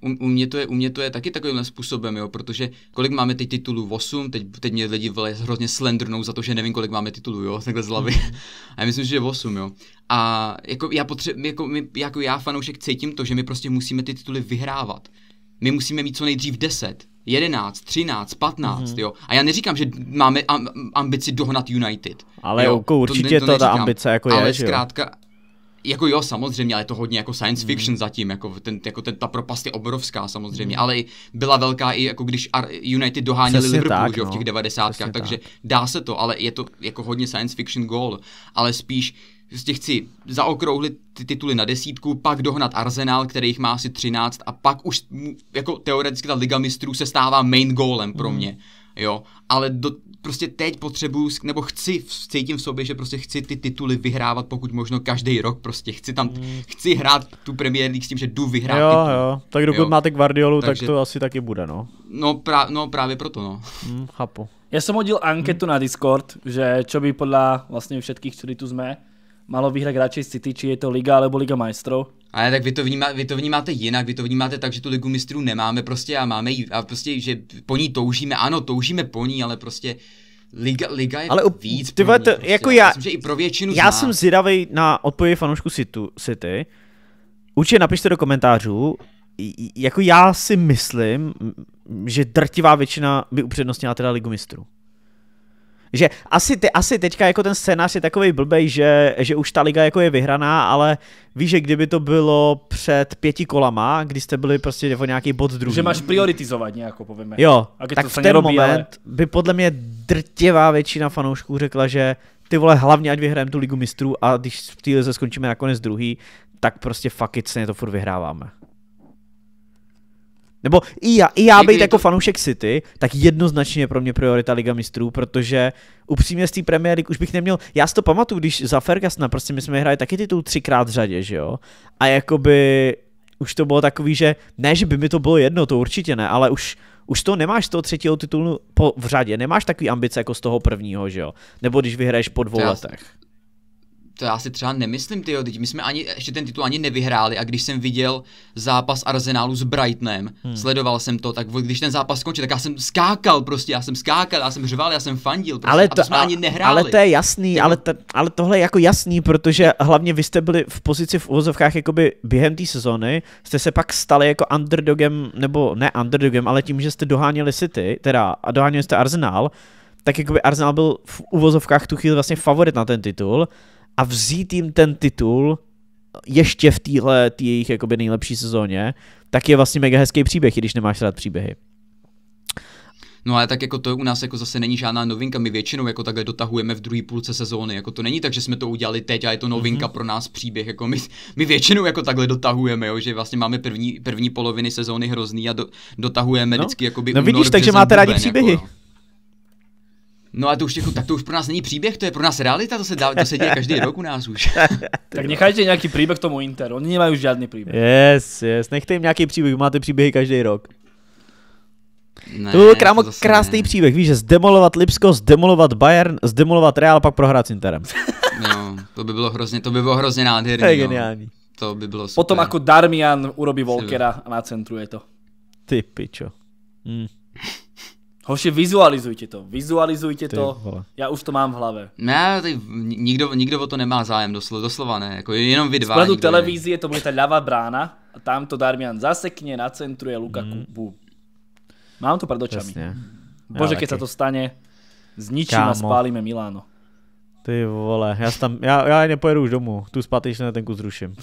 u, u, mě to je, u mě to je taky takovým způsobem, jo, protože kolik máme teď titulů? 8, teď, teď mě lidi vle, hrozně slendrnou za to, že nevím, kolik máme titulů, jo, takhle z hlavy. Mhm. A já myslím, že je 8, jo. A jako já, potře- jako, my, jako já fanoušek cítím to, že my prostě musíme ty tituly vyhrávat. My musíme mít co nejdřív 10, 11, 13, 15, mm-hmm. jo. A já neříkám, že máme ambici dohnat United. Ale jo, jako určitě to, to, to ta ambice jako je, Ale zkrátka, jo? jako jo, samozřejmě, ale je to hodně jako science mhm. fiction mm. zatím, jako, ten, jako ten, ta propast je obrovská samozřejmě, mm. ale byla velká i jako když United doháněli Přesně Liverpool tak, že, no. v těch no. devadesátkách, takže tak. dá se to, ale je to jako hodně science fiction goal, ale spíš Prostě chci zaokrouhlit ty tituly na desítku, pak dohnat Arsenal, který jich má asi 13 a pak už jako teoreticky ta Liga mistrů se stává main goalem pro hmm. mě. Jo, ale do, prostě teď potřebuju, nebo chci, cítím v sobě, že prostě chci ty tituly vyhrávat pokud možno každý rok, prostě chci tam, mm. chci hrát tu Premier League s tím, že jdu vyhrát Jo, titul. jo, tak dokud jo. máte Guardiolu, Takže, tak to asi taky bude, no. No, pra, no právě proto, no. Mm, chápu. Já jsem hodil anketu hmm. na Discord, že čo by podle vlastně všetkých, kteří tu jsme, malo vyhrať radšej City, či je to Liga alebo Liga majstrov? ne, tak vy to, vnímá, vy to vnímáte jinak, vy to vnímáte tak, že tu ligu mistrů nemáme prostě a máme ji, a prostě, že po ní toužíme, ano, toužíme po ní, ale prostě Liga, liga je ale u, víc ty ní, to, prostě. jako já, myslím, že i pro většinu já jsem zvědavý na odpověď fanoušku City, City. Určitě napište do komentářů, jako já si myslím, že drtivá většina by upřednostnila teda Ligu mistrů. Že asi, te, asi teďka jako ten scénář je takový blbej, že, že už ta liga jako je vyhraná, ale víš, že kdyby to bylo před pěti kolama, kdy jste byli prostě o jako nějaký bod druhý. Že máš prioritizovat nějakou, povíme. Jo, tak to v ten nerobí, moment ale... by podle mě drtivá většina fanoušků řekla, že ty vole, hlavně ať vyhrajeme tu ligu mistrů a když v té lize skončíme nakonec druhý, tak prostě fuck it, se to furt vyhráváme. Nebo i já, i já být jako fanoušek City, tak jednoznačně pro mě priorita Liga mistrů, protože upřímně z té premiéry už bych neměl, já si to pamatuju, když za Fergusona, prostě my jsme hráli taky titul třikrát v řadě, že jo? A jakoby už to bylo takový, že ne, že by mi to bylo jedno, to určitě ne, ale už, už to nemáš z toho třetího titulu po, v řadě, nemáš takový ambice jako z toho prvního, že jo? Nebo když vyhraješ po dvou já, letech to já si třeba nemyslím, ty teď my jsme ani, ještě ten titul ani nevyhráli a když jsem viděl zápas Arsenálu s Brightonem, hmm. sledoval jsem to, tak když ten zápas skončil, tak já jsem skákal prostě, já jsem skákal, já jsem řval, já jsem fandil, prostě, ale to, a to jsme a, ani nehráli. Ale to je jasný, ale, to, ale tohle je jako jasný, protože hlavně vy jste byli v pozici v uvozovkách jakoby během té sezony, jste se pak stali jako underdogem, nebo ne underdogem, ale tím, že jste doháněli City, teda a doháněli jste Arsenal, tak jakoby Arsenal byl v uvozovkách tu chvíli vlastně favorit na ten titul, a vzít jim ten titul ještě v téhle tý jejich jakoby nejlepší sezóně, tak je vlastně mega hezký příběh, i když nemáš rád příběhy. No ale tak jako to u nás jako zase není žádná novinka, my většinou jako takhle dotahujeme v druhé půlce sezóny, jako to není tak, že jsme to udělali teď a je to novinka mm-hmm. pro nás příběh, jako my, my většinou jako takhle dotahujeme, jo, že vlastně máme první, první poloviny sezóny hrozný a do, dotahujeme no. vždycky jako by No vidíš, takže máte rádi jako příběhy. Jako, No a to už, jako, tak to už pro nás není příběh, to je pro nás realita, to se, dá, to se děje každý rok u nás už. tak nechajte nějaký příběh tomu Interu, oni nemají už žádný příběh. Yes, yes, nechte jim nějaký příběh, máte příběhy každý rok. Ne, to byl krámo, to krásný ne. příběh, víš, že zdemolovat Lipsko, zdemolovat Bayern, zdemolovat Real, pak prohrát s Interem. no, to by bylo hrozně, to by bylo hrozně nádherný. To je no. geniální. No. To by bylo super. Potom jako Darmian urobí Volkera a nacentruje to. Ty pičo. Mm. Hoši, vizualizujte to, vizualizujte Ty, to, vole. já už to mám v hlavě. Ne, ty, nikdo, nikdo o to nemá zájem, doslova, doslova ne, jako jenom vy dva. Vzhledu televízie to bude ta ľavá brána a tam to Darmian zasekne, nacentruje Lukaku, mm. bum. Mám to pred očami. Přesně. Bože, keď se to stane, zničím Kámo. a spálíme Miláno. Ty vole, já tam, já, já nepojedu už domů, tu ten kus zruším.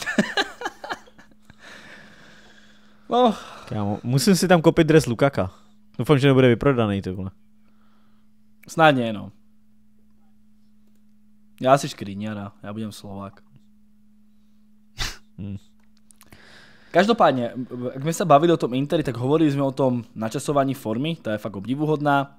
no. Kámo, musím si tam koupit dres Lukaka. Doufám, že nebude vyprodaný, tohle. Snadně, no. Já jsi škriňara, já budem Slovák. Hmm. Každopádně, jak jsme se bavili o tom Interi, tak hovorili jsme o tom načasování formy, ta je fakt obdivuhodná.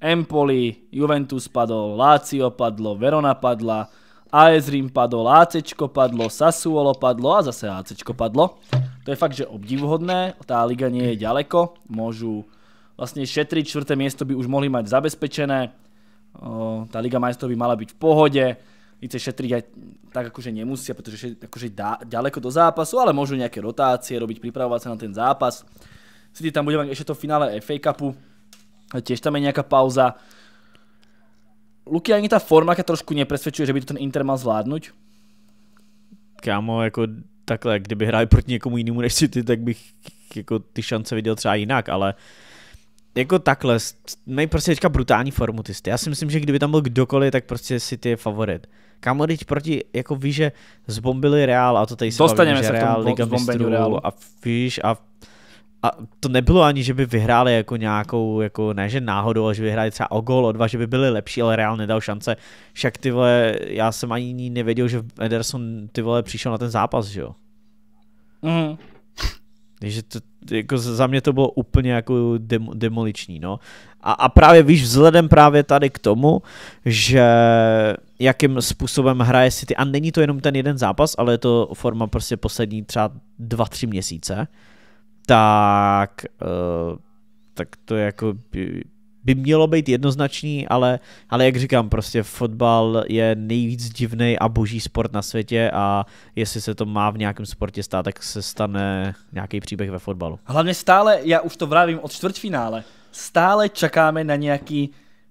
Empoli, Juventus padlo, Lazio padlo, Verona padla, AS Rim padol, AC padlo, Sassuolo padlo a zase Lácečko padlo. To je fakt, že obdivuhodné, tá liga nie je ďaleko, môžu vlastne šetriť, čtvrté miesto by už mohli mať zabezpečené, tá Liga majstrov by mala byť v pohode, síce šetriť aj tak akože nemusia, pretože akože dá, ďaleko do zápasu, ale môžu nejaké rotácie robiť, pripravovať sa na ten zápas. City tam bude mať ešte to finále FA Cupu, tiež tam je nejaká pauza. Luky, ani tá forma trošku nepresvedčuje, že by to ten Inter mal zvládnuť? Kámo, jako takhle, kdyby hrali proti někomu jinému než City, tak bych jako ty šance viděl třeba jinak, ale uh, jako takhle, mají prostě teďka brutální formu ty Já si myslím, že kdyby tam byl kdokoliv, tak prostě City je favorit. Kamo, teď proti, jako víš, že zbombili Real a to tady se Dostaneme bavím, se Real, Liga mistrů a víš, a, a to nebylo ani, že by vyhráli jako nějakou, jako ne, že náhodou, ale že by vyhráli třeba o gol, o dva, že by byli lepší, ale Real nedal šance. Však ty vole, já jsem ani nevěděl, že Ederson ty vole přišel na ten zápas, že jo? Mhm. Takže to, jako za mě to bylo úplně jako dem, demoliční, no. A, a právě víš, vzhledem právě tady k tomu, že jakým způsobem hraje City, a není to jenom ten jeden zápas, ale je to forma prostě poslední třeba dva, tři měsíce, tak, uh, tak to je jako by mělo být jednoznačný, ale, ale jak říkám, prostě fotbal je nejvíc divný a boží sport na světě a jestli se to má v nějakém sportě stát, tak se stane nějaký příběh ve fotbalu. Hlavně stále, já už to vrávím od čtvrtfinále, stále čekáme na nějaký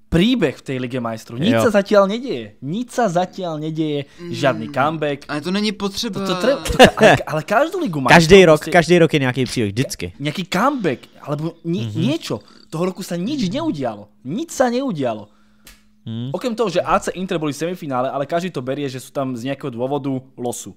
příběh v té Lige majstrů. Nic se zatím neděje. Nic se zatím neděje. Mm. Žádný comeback. Ale to není potřeba. To, to tre... to, ale, ale každou ligu má. Každý rok, prostě, každý rok je nějaký příběh, vždycky. Nějaký comeback, alebo ni, mm-hmm toho roku sa nič neudialo. Nič sa neudialo. Hmm. Okrem toho, že AC Inter boli v semifinále, ale každý to berie, že sú tam z nejakého dôvodu losu.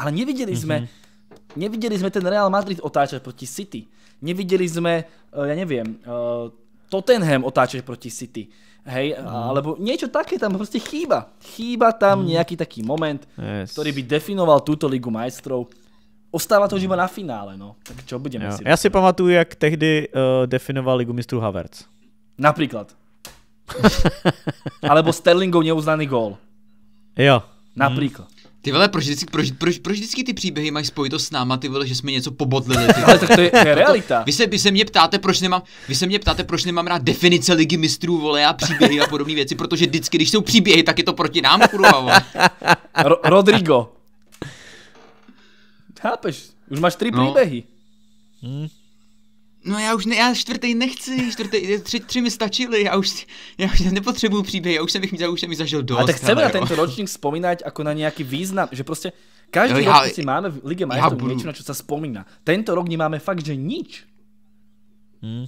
Ale nevideli mhm. sme, mm-hmm. nevideli sme ten Real Madrid otáčať proti City. Nevideli sme, eh, ja neviem, eh, Tottenham otáčať proti City. Hej, mhm. alebo niečo také tam proste chýba. Chýba tam mhm. nejaký taký moment, yes. ktorý by definoval túto Ligu majstrov. Ostává to už na finále, no. Tak čo budeme jo. si... Já si pamatuju, jak tehdy uh, definoval Ligu mistrů Havertz. Například. Alebo Sterlingov neuznaný gól. Jo. Například. Hmm. Ty vole, proč vždycky, proč, proč, proč vždycky ty příběhy mají spojitost s náma, ty vole, že jsme něco pobodlili? Ty. Ale tak to je, to je realita. Vy se, vy se mě ptáte, proč nemám, vy se mě ptáte, proč nemám rád definice ligy mistrů, vole, a příběhy a podobné věci, protože vždycky, když jsou příběhy, tak je to proti nám, kurva, Ro- Rodrigo. Chápeš? Už máš tři no. příběhy. Hmm. No já už ne, já čtvrtý nechci, čtvrtý, tři, tři mi stačili, já už, já už nepotřebuju příběh, já už jsem jich, já už jsem jich zažil dost. A tak chceme na tento ročník vzpomínat jako na nějaký význam, že prostě každý no, rok si máme v Lige Majestru budu... něco, na co se vzpomíná. Tento rok nemáme fakt, že nič. Hmm.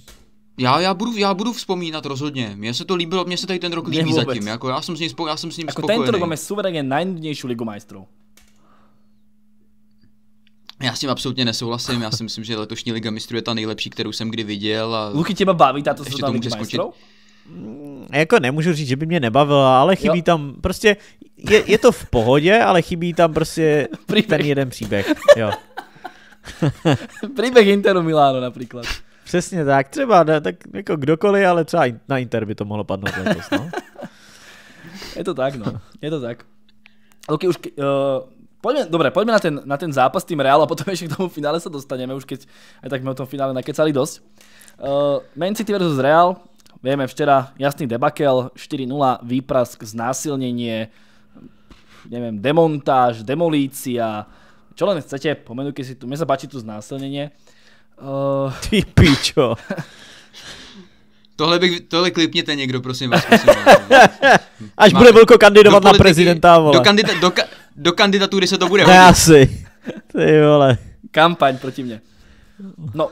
Já, já, budu, já budu vzpomínat rozhodně. Mně se to líbilo, mně se tady ten rok líbí zatím. Jako já jsem s ním, já jsem s ním jako spokojený. Tento rok máme suverénně nejnudnější Ligu Majestru. Já s tím absolutně nesouhlasím, já si myslím, že letošní Liga mistrů je ta nejlepší, kterou jsem kdy viděl. A Luky těma baví, ta to, se tam může skončit. Mm, jako nemůžu říct, že by mě nebavila, ale chybí jo. tam prostě, je, je, to v pohodě, ale chybí tam prostě příběh. ten jeden příběh. Jo. příběh Interu Miláno například. Přesně tak, třeba ne, tak jako kdokoliv, ale třeba na Inter by to mohlo padnout letos, no. Je to tak, no. Je to tak. Luky, už uh, Poďme, dobre, poďme na ten, na ten zápas tým Real a potom ešte k tomu finále sa dostaneme, už keď aj tak sme o tom finále nakecali dosť. Uh, eh, Man City vs. Real, vieme včera jasný debakel, 4-0, výprask, znásilnenie, neviem, demontáž, demolícia, čo len chcete, pomenujte si tu, mne sa páči tu znásilnenie. Uh... Ty pičo. Tohle, bych, tohle klipněte někdo, prosím vás. Prosím vás. Až Máte. bude Vlko kandidovat do politiky, na prezidenta, vole. Do, kandida, do, do kandidatury se to bude hodit. asi. Ty vole. Kampaň proti mne. No,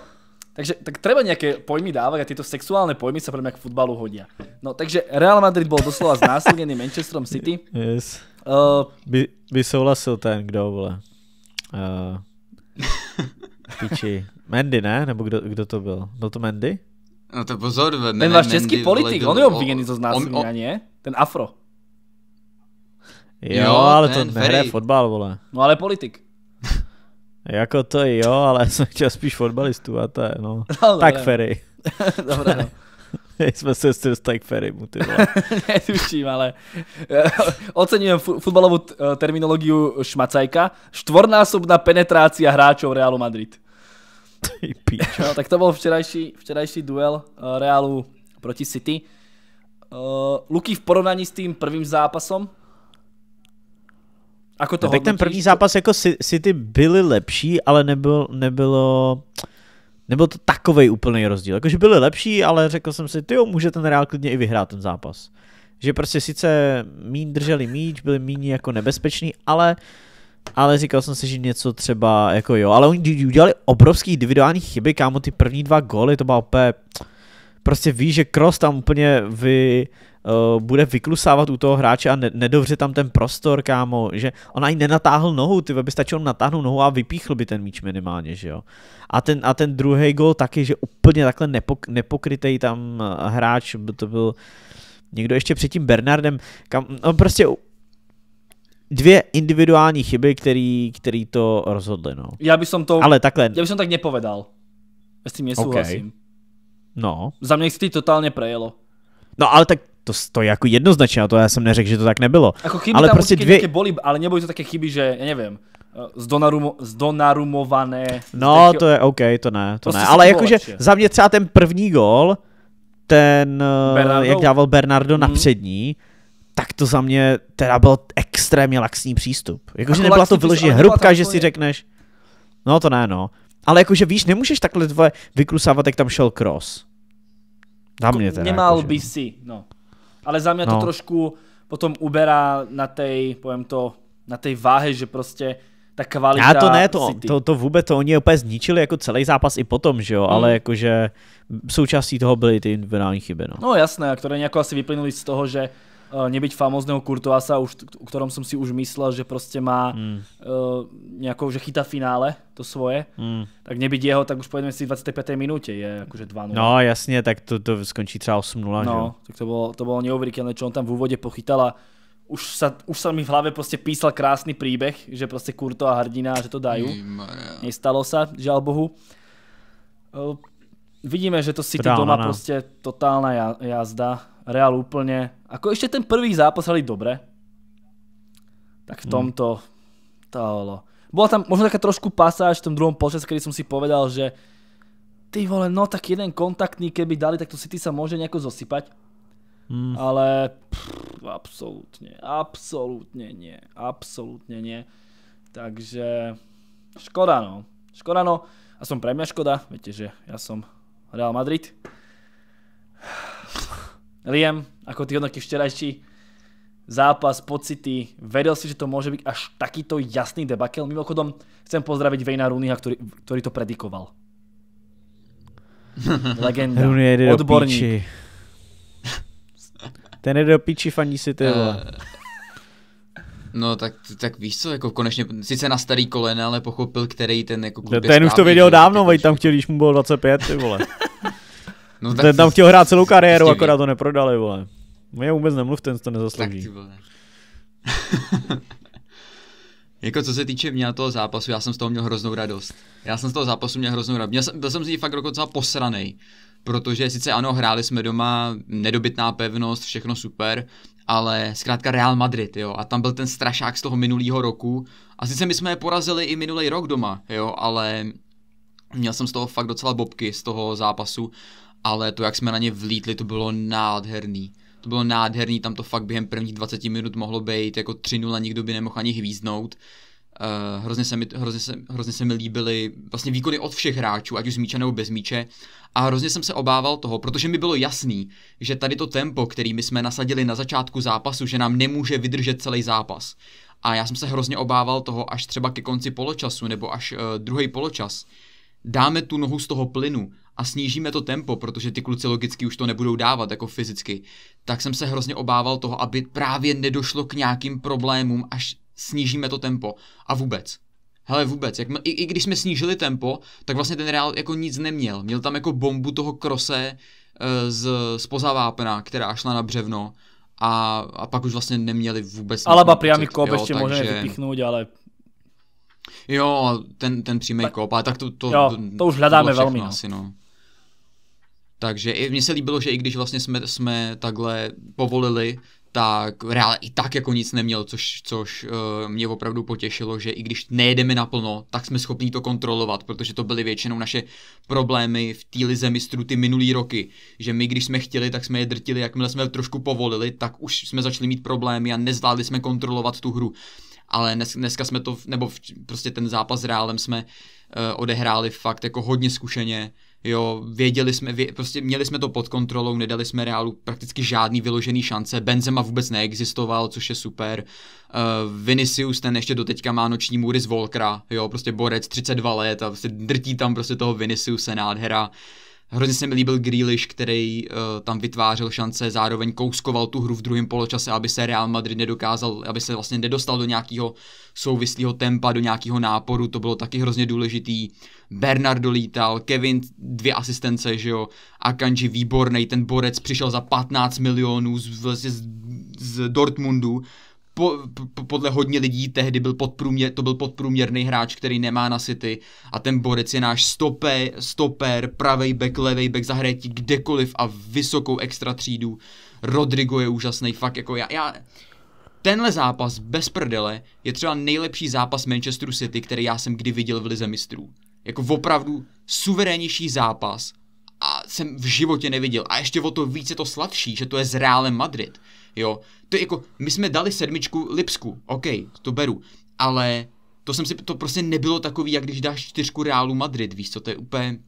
takže tak treba nějaké pojmy dávat a tyto sexuální pojmy se pro mě k futbalu hodí. No takže Real Madrid byl doslova znásilněný Manchesterem City. Yes. Uh, by, by souhlasil ten, kdo vole. Uh, piči. Mendy, ne? Nebo kdo, kdo to byl? Byl to Mendy? No to pozor, ne, Ten váš český politik, on je obviněný zo ne? Ten afro. Jo, jo ale ten, to nehraje fotbal, vole. No ale politik. jako to jo, ale jsem chtěl spíš fotbalistů a to je, no. no tak Ferry. Dobré, no. Jsme se s tak Ferry, ty Netuším, ale oceňuji fotbalovou terminologii Šmacajka. Štvornásobná penetrácia hráčů Realu Madrid. Ty No, tak to byl no. eh, eh, no, včerajší, včerajší duel eh, Realu proti City. Uh, Luky v porovnání s tím prvým zápasem? Jako no to no, tak ten první zápas jako City byli lepší, ale nebyl, nebylo, nebyl to takový úplný rozdíl. Jakože byli lepší, ale řekl jsem si, ty jo, může ten Real klidně i vyhrát ten zápas. Že prostě sice mín drželi míč, byli míní jako nebezpeční, ale ale říkal jsem si, že něco třeba jako jo, ale oni udělali obrovský individuální chyby, kámo, ty první dva góly, to byla opět, prostě ví, že cross tam úplně vy, uh, bude vyklusávat u toho hráče a ne, nedovře tam ten prostor, kámo, že on ani nenatáhl nohu, ty by stačilo natáhnout nohu a vypíchl by ten míč minimálně, že jo. A ten, a ten druhý gol taky, že úplně takhle nepok, nepokrytej tam eh, hráč, to byl někdo ještě před tím Bernardem, kam, on no, prostě dvě individuální chyby, který, který to rozhodli, no. Já bych to... Ale takhle... Já bych som tak nepovedal. S tím nesouhlasím. Okay. No. Za mě se totálně prejelo. No ale tak to stojí jako jednoznačně, a to já jsem neřekl, že to tak nebylo. Ako chyby ale tam prostě dvě... boli, ale nebo to také chyby, že, já nevím, eh, zdonarumo, zdonarumované. No, těch... to je OK, to ne, to prostě ne. Ale jakože za mě třeba ten první gol, ten, eh, Bernardo. jak dával Bernardo mm. na mhm. přední, tak to za mě teda byl extrémně laxní přístup. Jakože jako nebyla to vyložit hrubka, že si řekneš, no to ne, no. Ale jakože víš, nemůžeš takhle tvoje vyklusávat, jak tam šel cross. Za mě teda. Nemal jako, by si, no. Ale za mě no. to trošku potom uberá na tej, pojem to, na tej váhe, že prostě ta kvalita Já to ne, to, to, to vůbec, to oni úplně zničili jako celý zápas i potom, že jo, mm. ale jakože součástí toho byly ty individuální chyby, no. No jasné, které nějak asi vyplynuly z toho, že Eh, nebyť famózneho Kurtoasa, už, o ktorom som si už myslel, že proste má mm. uh, že chytá finále to svoje, mm. tak nebyť jeho, tak už povedeme si v 25. minúte je akože 2-0. No jasne, tak to, to skončí třeba 8-0. No, že? tak to bolo, to bolo neuveriteľné, čo on tam v úvode pochytal a už sa, už sa mi v hlave proste písal krásny príbeh, že proste Kurto a Hrdina, že to dajú. Jimara. Nestalo sa, žiaľ Bohu. Uh, vidíme, že to City to doma no. prostě proste totálna jazda Real úplně, ako ešte ten prvý zápas hrali dobre, tak v hmm. tomto to holo. Bola tam možno taká trošku pasáž v tom druhom počas, kedy som si povedal, že ty vole, no tak jeden kontaktní, keby dali, tak to City sa môže nejako zosypať. Mm. Ale pff, absolútne, absolútne nie, absolútne nie. Takže škoda no, škoda no. A som pre mňa škoda, viete, že ja som Real Madrid. Liam, ako ty hodnotíš včerajší zápas, pocity, vedel si, že to môže byť až takýto jasný debakel? Mimochodom, chcem pozdraviť Vejna Rúnyha, ktorý, ktorý to predikoval. Legenda, Runy odborník. Píči. Ten jede do píči, faní si ty eh, No tak, tak víš co, jako konečně, sice na starý kolena, ale pochopil, který ten jako klub no, Ten už to věděl dávno, vej tam chtěl, když mu bylo 25, ty vole. No, tak... Ten tam chtěl hrát celou kariéru, Ještě prostě akorát to neprodali, vole. Mě no vůbec nemluv, ten to nezaslouží. Tak, jako co se týče mě toho zápasu, já jsem z toho měl hroznou radost. Já jsem z toho zápasu měl hroznou radost. Měl jsem, byl jsem z ní fakt docela posraný, protože sice ano, hráli jsme doma, nedobytná pevnost, všechno super, ale zkrátka Real Madrid, jo, a tam byl ten strašák z toho minulého roku. A sice my jsme je porazili i minulý rok doma, jo, ale měl jsem z toho fakt docela bobky, z toho zápasu ale to, jak jsme na ně vlítli, to bylo nádherný. To bylo nádherný, tam to fakt během prvních 20 minut mohlo být jako 3-0, nikdo by nemohl ani hvíznout. Uh, hrozně, se mi, hrozně, se, hrozně se mi líbily vlastně výkony od všech hráčů, ať už z míče nebo bez míče. A hrozně jsem se obával toho, protože mi bylo jasný, že tady to tempo, který my jsme nasadili na začátku zápasu, že nám nemůže vydržet celý zápas. A já jsem se hrozně obával toho až třeba ke konci poločasu nebo až uh, druhý poločas, uh, dáme tu nohu z toho plynu a snížíme to tempo, protože ty kluci logicky už to nebudou dávat jako fyzicky, tak jsem se hrozně obával toho, aby právě nedošlo k nějakým problémům, až snížíme to tempo. A vůbec. Hele, vůbec. Jak, i, I když jsme snížili tempo, tak vlastně ten reál jako nic neměl. Měl tam jako bombu toho krose eh, z, z pozavápna, která šla na břevno a, a pak už vlastně neměli vůbec... Alaba priamy kop ještě takže... můžeme vypichnout, ale Jo, ten, ten přímý kop, a tak to, to, jo, to, už hledáme to velmi. No. Asi, no. Takže i, mně se líbilo, že i když vlastně jsme, jsme takhle povolili, tak reál i tak jako nic neměl, což, což uh, mě opravdu potěšilo, že i když nejedeme naplno, tak jsme schopni to kontrolovat, protože to byly většinou naše problémy v té lize mistrů ty minulý roky, že my když jsme chtěli, tak jsme je drtili, jakmile jsme trošku povolili, tak už jsme začali mít problémy a nezvládli jsme kontrolovat tu hru ale dnes, dneska jsme to, nebo v, prostě ten zápas s Reálem jsme uh, odehráli fakt jako hodně zkušeně, jo, věděli jsme, vě, prostě měli jsme to pod kontrolou, nedali jsme Reálu prakticky žádný vyložený šance, Benzema vůbec neexistoval, což je super, uh, Vinicius ten ještě doteďka má noční můry z Volkra, jo, prostě borec 32 let a prostě drtí tam prostě toho Viniciuse nádhera, uh, Hrozně se mi líbil Grealish, který uh, tam vytvářel šance, zároveň kouskoval tu hru v druhém poločase, aby se Real Madrid nedokázal, aby se vlastně nedostal do nějakého souvislého tempa, do nějakého náporu, to bylo taky hrozně důležitý. Bernardo lítal, Kevin dvě asistence, že jo, Akanji výborný, ten borec přišel za 15 milionů z, vlastně z, z Dortmundu, po, po, podle hodně lidí tehdy byl podprůměr, to byl podprůměrný hráč, který nemá na City a ten Borec je náš stope, stoper, pravej back, levej back, zahraje ti kdekoliv a vysokou extra třídu. Rodrigo je úžasný, fakt jako já, já tenhle zápas bez prdele je třeba nejlepší zápas Manchesteru City, který já jsem kdy viděl v Lize mistrů. Jako opravdu suverénnější zápas a jsem v životě neviděl. A ještě o to více to sladší, že to je s Reálem Madrid jo. To je jako, my jsme dali sedmičku Lipsku, ok, to beru, ale to jsem si, to prostě nebylo takový, jak když dáš čtyřku Reálu Madrid, víš co, to je úplně,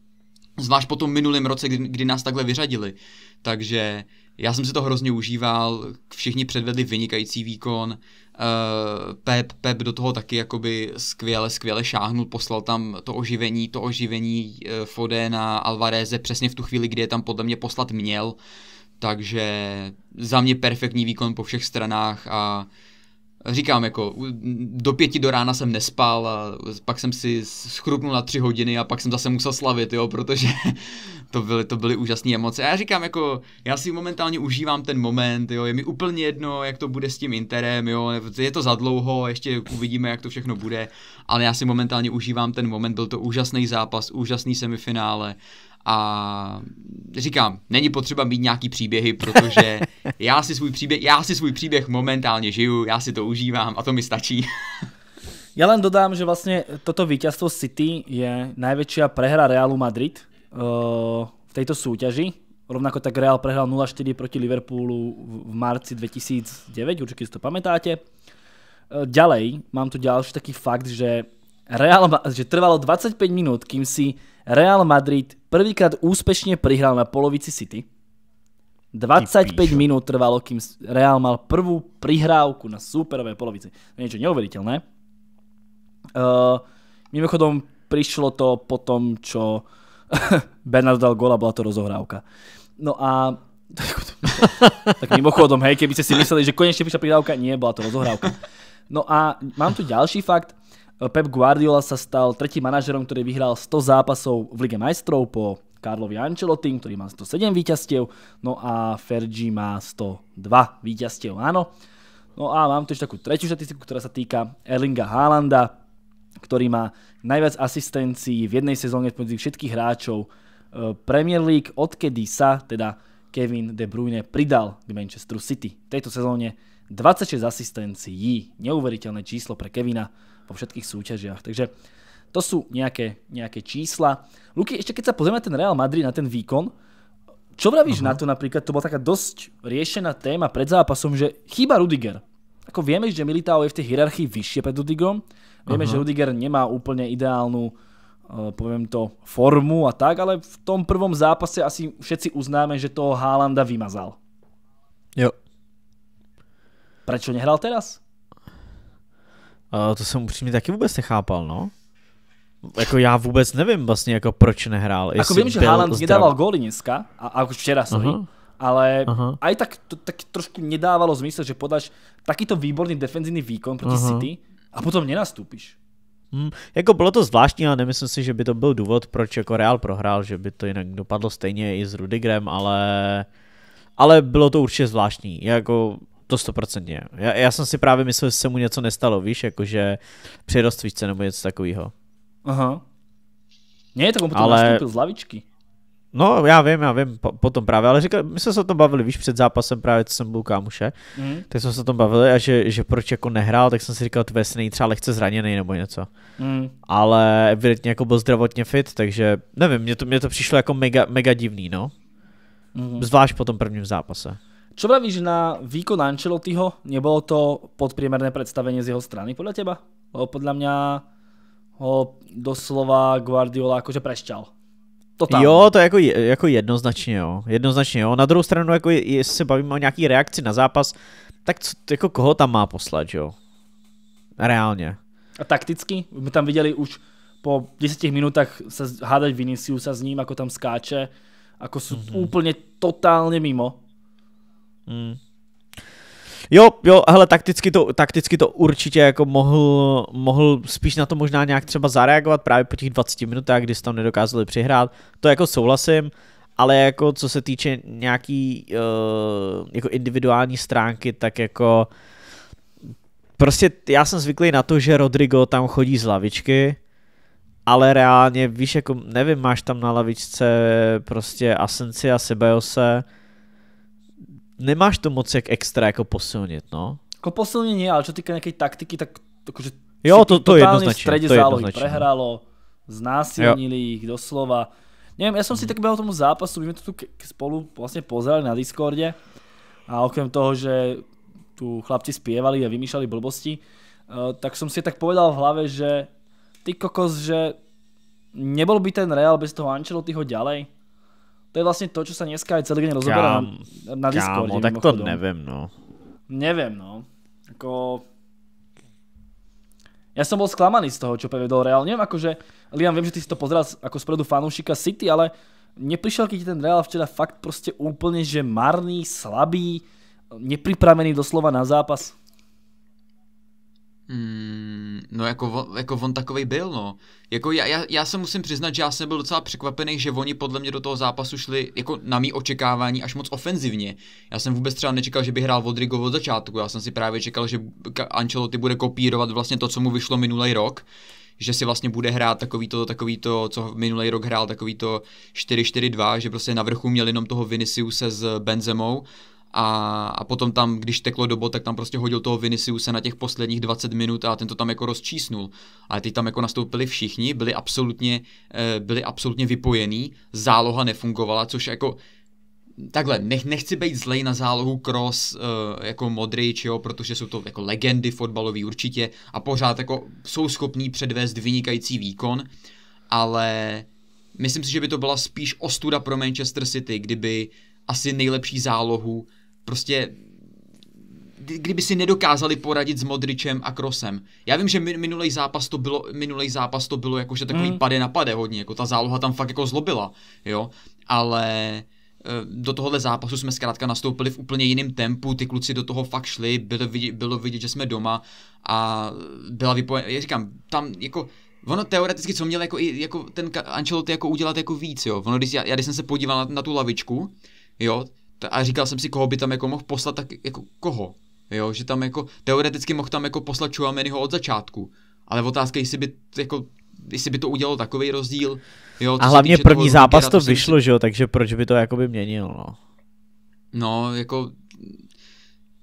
zvlášť po tom minulém roce, kdy, kdy nás takhle vyřadili, takže já jsem si to hrozně užíval, všichni předvedli vynikající výkon, uh, Pep, Pep do toho taky jakoby skvěle, skvěle šáhnul, poslal tam to oživení, to oživení uh, Fodena, Alvareze přesně v tu chvíli, kdy je tam podle mě poslat měl, uh, takže za mě perfektní výkon po všech stranách a říkám, jako do pěti do rána jsem nespal a pak jsem si schrupnul na tři hodiny a pak jsem zase musel slavit, jo, protože to byly, to byly úžasné emoce. A já říkám, jako já si momentálně užívám ten moment, jo, je mi úplně jedno, jak to bude s tím Interem, jo, je to za dlouho, ještě uvidíme, jak to všechno bude, ale já si momentálně užívám ten moment, byl to úžasný zápas, úžasný semifinále a říkám, není potřeba mít nějaký příběhy, protože já si svůj příběh, já si svůj příběh momentálně žiju, já si to užívám a to mi stačí. Já len dodám, že vlastně toto vítězstvo City je největší prehra Realu Madrid eh, v této soutěži, Rovnako tak Real prehral 0-4 proti Liverpoolu v marci 2009, určitě si to pamätáte. Eh, ďalej, mám tu ďalší taký fakt, že Real, že trvalo 25 minút, kým si Real Madrid prvýkrát úspešne prihral na polovici City. 25 minút trvalo, kým Real mal prvú prihrávku na superové polovici. To je niečo neuveriteľné. Uh, eh, mimochodom, prišlo to po tom, čo Bernard dal a bola to rozohrávka. No a tak mimochodom, hej, keby ste si mysleli, že konečne prišla prihrávka, nie, bola to rozohrávka. No a mám tu ďalší fakt. Pep Guardiola sa stal tretím manažerom, ktorý vyhral 100 zápasov v Lige majstrov po Karlovi Ancelotti, ktorý má 107 víťazstiev, no a Fergie má 102 víťazstiev, áno. No a mám tu ešte takú tretiu štatistiku, ktorá sa týka Erlinga Haalanda, ktorý má najviac asistencií v jednej sezóne medzi všetkých hráčov eh, Premier League, odkedy sa teda Kevin De Bruyne pridal k Manchesteru City. V tejto sezóne 26 asistencií, neuveriteľné číslo pre Kevina, vo všetkých súťažiach. Takže to sú nejaké, nejaké čísla. Luky, ešte keď sa pozrieme na ten Real Madrid, na ten výkon, čo vravíš uh-huh. na to napríklad? To bola taká dosť riešená téma pred zápasom, že chýba Rudiger. Ako vieme, že Militao je v tej hierarchii vyššie pred Rudigom. Vieme, uh-huh. že Rudiger nemá úplne ideálnu eh, poviem to, formu a tak, ale v tom prvom zápase asi všetci uznáme, že toho Haalanda vymazal. Jo. Prečo nehral teraz? Uh, to jsem upřímně taky vůbec nechápal, no. Jako já vůbec nevím vlastně, jako proč nehrál. Jako vím, že Haaland nedával góly dneska, a, a už včera, sorry. huh Ale uh-huh. aj tak, to, tak trošku nedávalo zmysel, že podáš takýto výborný defenzivní výkon proti uh-huh. City a potom nenastupíš. Hmm, jako bylo to zvláštní, ale nemyslím si, že by to byl důvod, proč jako Real prohrál, že by to jinak dopadlo stejně i s Rudigrem, ale ale bylo to určitě zvláštní. Jako to stoprocentně. Já, já jsem si právě myslel, že se mu něco nestalo, víš, jakože při rozcvičce nebo něco takového. Aha. Ne, tak on potom ale... nastoupil z lavičky. No, já vím, já vím, po, potom právě, ale říkal, my jsme se o tom bavili, víš, před zápasem právě, co jsem byl kámuše. mm. tak jsme se o tom bavili a že, že proč jako nehrál, tak jsem si říkal, tvé není třeba lehce zraněný nebo něco. Mm. Ale evidentně jako byl zdravotně fit, takže nevím, mně to, mě to přišlo jako mega, mega divný, no. Mm. Zvlášť po tom prvním zápase. Čo pravíš na výkon Ancelottiho? Nebolo to podpriemerné predstavenie z jeho strany podľa teba? Lebo podľa mňa ho doslova Guardiola akože prešťal. Totálně. Jo, to je jako, jako jednoznačně, jo. Jednoznačně, jo. Na druhou stranu, jako jestli se bavíme o nějaký reakci na zápas, tak co, jako koho tam má poslat, jo? Reálně. A takticky? My tam viděli už po 10 minutách se hádat Viniciusa s ním, jako tam skáče, jako jsou mm -hmm. úplně totálně mimo. Hmm. Jo, jo, hele, takticky to, takticky to určitě jako mohl, mohl spíš na to možná nějak třeba zareagovat právě po těch 20 minutách, kdy se tam nedokázali přihrát, to jako souhlasím, ale jako co se týče nějaký uh, jako individuální stránky, tak jako prostě já jsem zvyklý na to, že Rodrigo tam chodí z lavičky, ale reálně, víš, jako nevím, máš tam na lavičce prostě Asensia, Sebejose, nemáš to moc jak extra jako posilnit, no. Jako posilnění, ale co týká nějaké taktiky, tak jakože Jo, to, to jednoznačně. V strede to zálohy jednoznačně. prehralo, znásilnili jich ich doslova. Nevím, já jsem si mhm. tak o tomu zápasu, my jsme to tu spolu vlastně pozerali na Discordě a okrem toho, že tu chlapci zpěvali a vymýšleli blbosti, eh, tak jsem si tak povedal v hlavě, že ty kokos, že nebol by ten Real bez toho Ancelottiho ďalej. To je vlastne to, čo sa dneska aj celý deň rozoberá na, na Kámo, tak to neviem, no. Neviem, no. Ako... Ja som bol sklamaný z toho, čo prevedol Real. Neviem, akože... Liam, viem, že ty si to pozeral ako z jako predu fanúšika City, ale neprišiel ti ten Real včera fakt proste úplne, že marný, slabý, nepripravený doslova na zápas? Hmm. No jako on, jako on takovej byl, no. Jako já, já, já se musím přiznat, že já jsem byl docela překvapený, že oni podle mě do toho zápasu šli jako na mý očekávání až moc ofenzivně. Já jsem vůbec třeba nečekal, že by hrál Rodrigo od začátku. Já jsem si právě čekal, že Ancelotti bude kopírovat vlastně to, co mu vyšlo minulý rok že si vlastně bude hrát takový to, takový to co minulý rok hrál, takový to 4-4-2, že prostě na vrchu měl jenom toho Viniciuse s Benzemou a, a potom tam, když teklo dobo, tak tam prostě hodil toho Viniciuse na těch posledních 20 minut a ten to tam jako rozčísnul. Ale ty tam jako nastoupili všichni, byli absolutně, eh, byli absolutně vypojení, záloha nefungovala, což jako takhle, nech, nechci být zlej na zálohu Cross uh, eh, jako Modrič, jo, protože jsou to jako legendy fotbalové určitě a pořád jako jsou schopní předvést vynikající výkon, ale myslím si, že by to byla spíš ostuda pro Manchester City, kdyby asi nejlepší zálohu prostě kdyby si nedokázali poradit s Modričem a Krosem. Já vím, že minulý zápas to bylo, minulý zápas to bylo jakože takový mm. pade na pade hodně, jako ta záloha tam fakt jako zlobila, jo, ale eh, do tohohle zápasu jsme zkrátka nastoupili v úplně jiném tempu, ty kluci do toho fakt šli, bylo vidět, bylo vidět že jsme doma a byla vypojená, já říkám, tam jako Ono teoreticky, co měl jako, jako ten Ancelotti jako udělat jako víc, jo. Ono, když já, já když jsem se podíval na, na tu lavičku, jo, a říkal jsem si, koho by tam jako mohl poslat, tak jako koho, jo, že tam jako teoreticky mohl tam jako poslat Chouameniho od začátku, ale otázka, jestli by jako jestli by to udělalo takový rozdíl. Jo, a hlavně první zápas Rukera, to vyšlo, si... že jo, takže proč by to by měnil, no. No, jako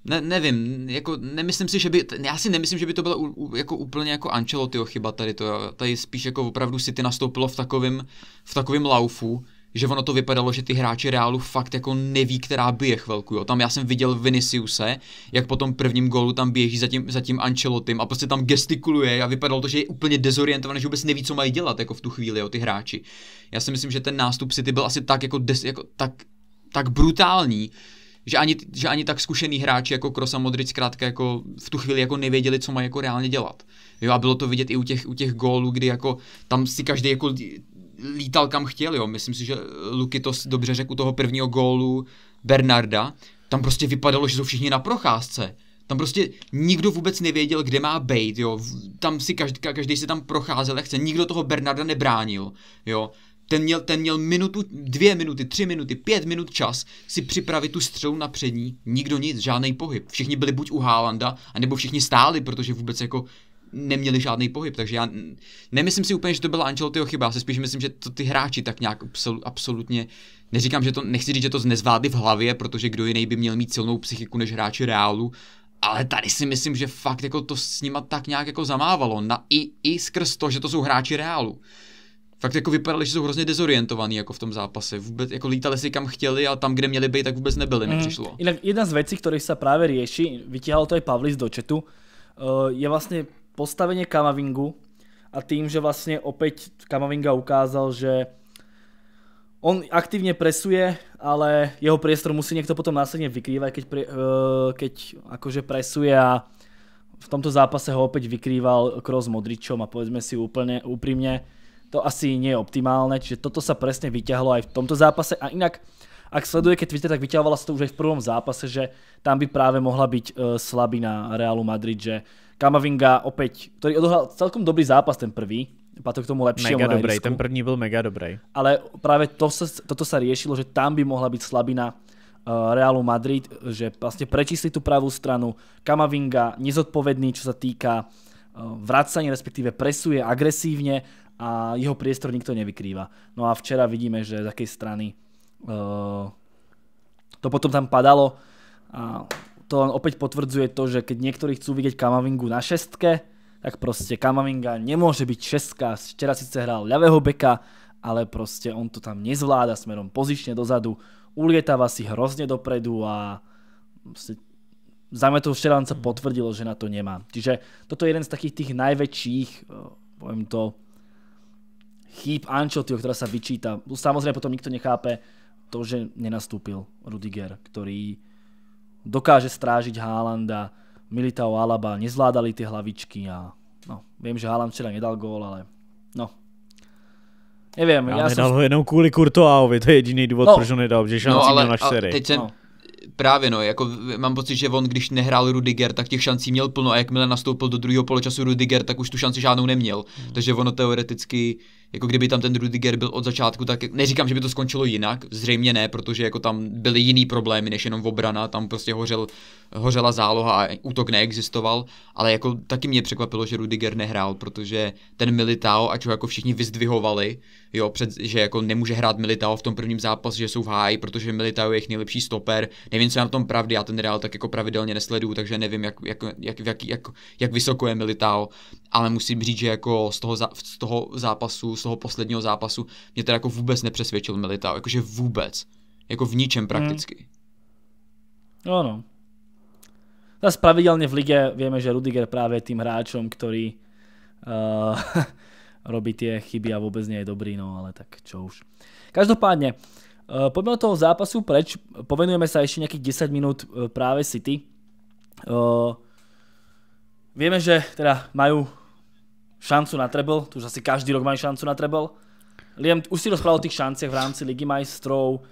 ne, nevím, jako nemyslím si, že by, já si nemyslím, že by to bylo u, u, jako úplně jako Ancelottiho chyba tady to, tady spíš jako opravdu City nastoupilo v takovým v takovým laufu, že ono to vypadalo, že ty hráči Reálu fakt jako neví, která bije chvilku, jo. Tam já jsem viděl Viniciuse, jak po tom prvním gólu tam běží za tím, za tím Ancelotym a prostě tam gestikuluje a vypadalo to, že je úplně dezorientovaný, že vůbec neví, co mají dělat jako v tu chvíli, jo, ty hráči. Já si myslím, že ten nástup City byl asi tak jako, des, jako tak, tak brutální, že ani, že ani tak zkušený hráči jako Krosa Modric zkrátka jako v tu chvíli jako nevěděli, co mají jako reálně dělat. Jo, a bylo to vidět i u těch, u těch gólů, kdy jako tam si každý jako lítal kam chtěl, jo. Myslím si, že Luky to dobře řekl u toho prvního gólu Bernarda. Tam prostě vypadalo, že jsou všichni na procházce. Tam prostě nikdo vůbec nevěděl, kde má být, jo. Tam si každý, každý se tam procházel, jak chce. Nikdo toho Bernarda nebránil, jo. Ten měl, ten měl minutu, dvě minuty, tři minuty, pět minut čas si připravit tu střelu na přední. Nikdo nic, žádný pohyb. Všichni byli buď u Hálanda, anebo všichni stáli, protože vůbec jako neměli žádný pohyb, takže já nemyslím si úplně, že to byla Ancelottiho chyba, já si spíš myslím, že to ty hráči tak nějak absol, absolutně, neříkám, že to, nechci říct, že to nezvládli v hlavě, protože kdo jiný by měl mít silnou psychiku než hráči Reálu, ale tady si myslím, že fakt jako to s nima tak nějak jako zamávalo, na, i, i skrz to, že to jsou hráči Reálu fakt jako vypadali, že jsou hrozně dezorientovaní jako v tom zápase. Vůbec jako lítali si kam chtěli a tam, kde měli být, tak vůbec nebyli, mi mhm. přišlo. Mm. jedna z věcí, které se právě řeší, vytíhal to i Pavlis do četu, eh, je vlastně postavenie Kamavingu a tým, že vlastne opäť Kamavinga ukázal, že on aktívne presuje, ale jeho priestor musí niekto potom následne vykrývať, keď, pre, eh, keď akože presuje a v tomto zápase ho opäť vykrýval Kroos Modričom a povedzme si úplne úprimne, to asi nie je optimálne, čiže toto sa presne vyťahlo aj v tomto zápase a inak ak sleduje, keď Twitter, tak vyťahovala sa to už aj v prvom zápase, že tam by práve mohla byť eh, slabina Realu Madrid, že Kamavinga opäť, ktorý odohral celkom dobrý zápas ten prvý, patrí k tomu lepšie. Mega dobrý, ten první byl mega dobrý. Ale právě to sa, toto sa riešilo, že tam by mohla byť slabina eh, Realu Madrid, že vlastne prečísli tú pravú stranu, Kamavinga nezodpovedný, čo sa týka eh, vracania, respektíve presuje agresívne a jeho priestor nikto nevykrýva. No a včera vidíme, že z akej strany uh, to potom tam padalo a to len opäť potvrdzuje to, že keď niektorí chcú vidieť Kamavingu na šestke, tak proste Kamavinga nemôže byť šestka. Včera síce hral ľavého beka, ale proste on to tam nezvláda smerom pozične dozadu, ulietáva si hrozne dopredu a proste Zametov Štelan sa hmm. potvrdilo, že na to nemá. Čiže toto je jeden z takých tých najväčších, eh, poviem to, chýb Ančotyho, ktorá sa vyčíta. Samozrejme potom nikto nechápe to, že nenastúpil Rudiger, ktorý dokáže strážiť Haalanda, Militao Alaba nezvládali tie hlavičky a no, viem, že Haaland včera nedal gól, ale no. Neviem. Já, já nedal jsem... ho jenom kvůli Kurtoáovi, to je jediný důvod, no. proč ho nedal, že šanci no, ale, měl na čtyři. Teď no. Právě no, jako mám pocit, že on když nehrál Rudiger, tak těch šancí měl plno a jakmile nastoupil do druhého poločasu Rudiger, tak už tu šanci žádnou neměl. Hmm. Takže ono teoreticky jako kdyby tam ten Rudiger byl od začátku, tak neříkám, že by to skončilo jinak, zřejmě ne, protože jako tam byly jiný problémy než jenom obrana, tam prostě hořel, hořela záloha a útok neexistoval, ale jako taky mě překvapilo, že Rudiger nehrál, protože ten Militao, ač ho jako všichni vyzdvihovali, jo, před, že jako nemůže hrát Militao v tom prvním zápase, že jsou v háji, protože Militao je jejich nejlepší stoper, nevím, co je na tom pravdy, já ten Real tak jako pravidelně nesleduju, takže nevím, jak, jak, jak, jak, jak, jak vysoko je Militao, ale musím říct, že jako z toho, z toho zápasu z toho posledního zápasu mě teda jako vůbec nepřesvědčil Militao, jakože vůbec. Jako v ničem hmm. prakticky. Hmm. No, no. Zas pravidelně v lige víme, že Rudiger právě tým hráčem, který uh, robí ty chyby a vůbec nie je dobrý, no ale tak čo už. Každopádně uh, pojďme od toho zápasu preč, povenujeme se ještě nějakých 10 minut uh, právě City. Uh, vieme, že teda majú šancu na treble, to už asi každý rok mají šancu na treble. Liam, už si rozprával o tých šancech v rámci Ligy majstrov,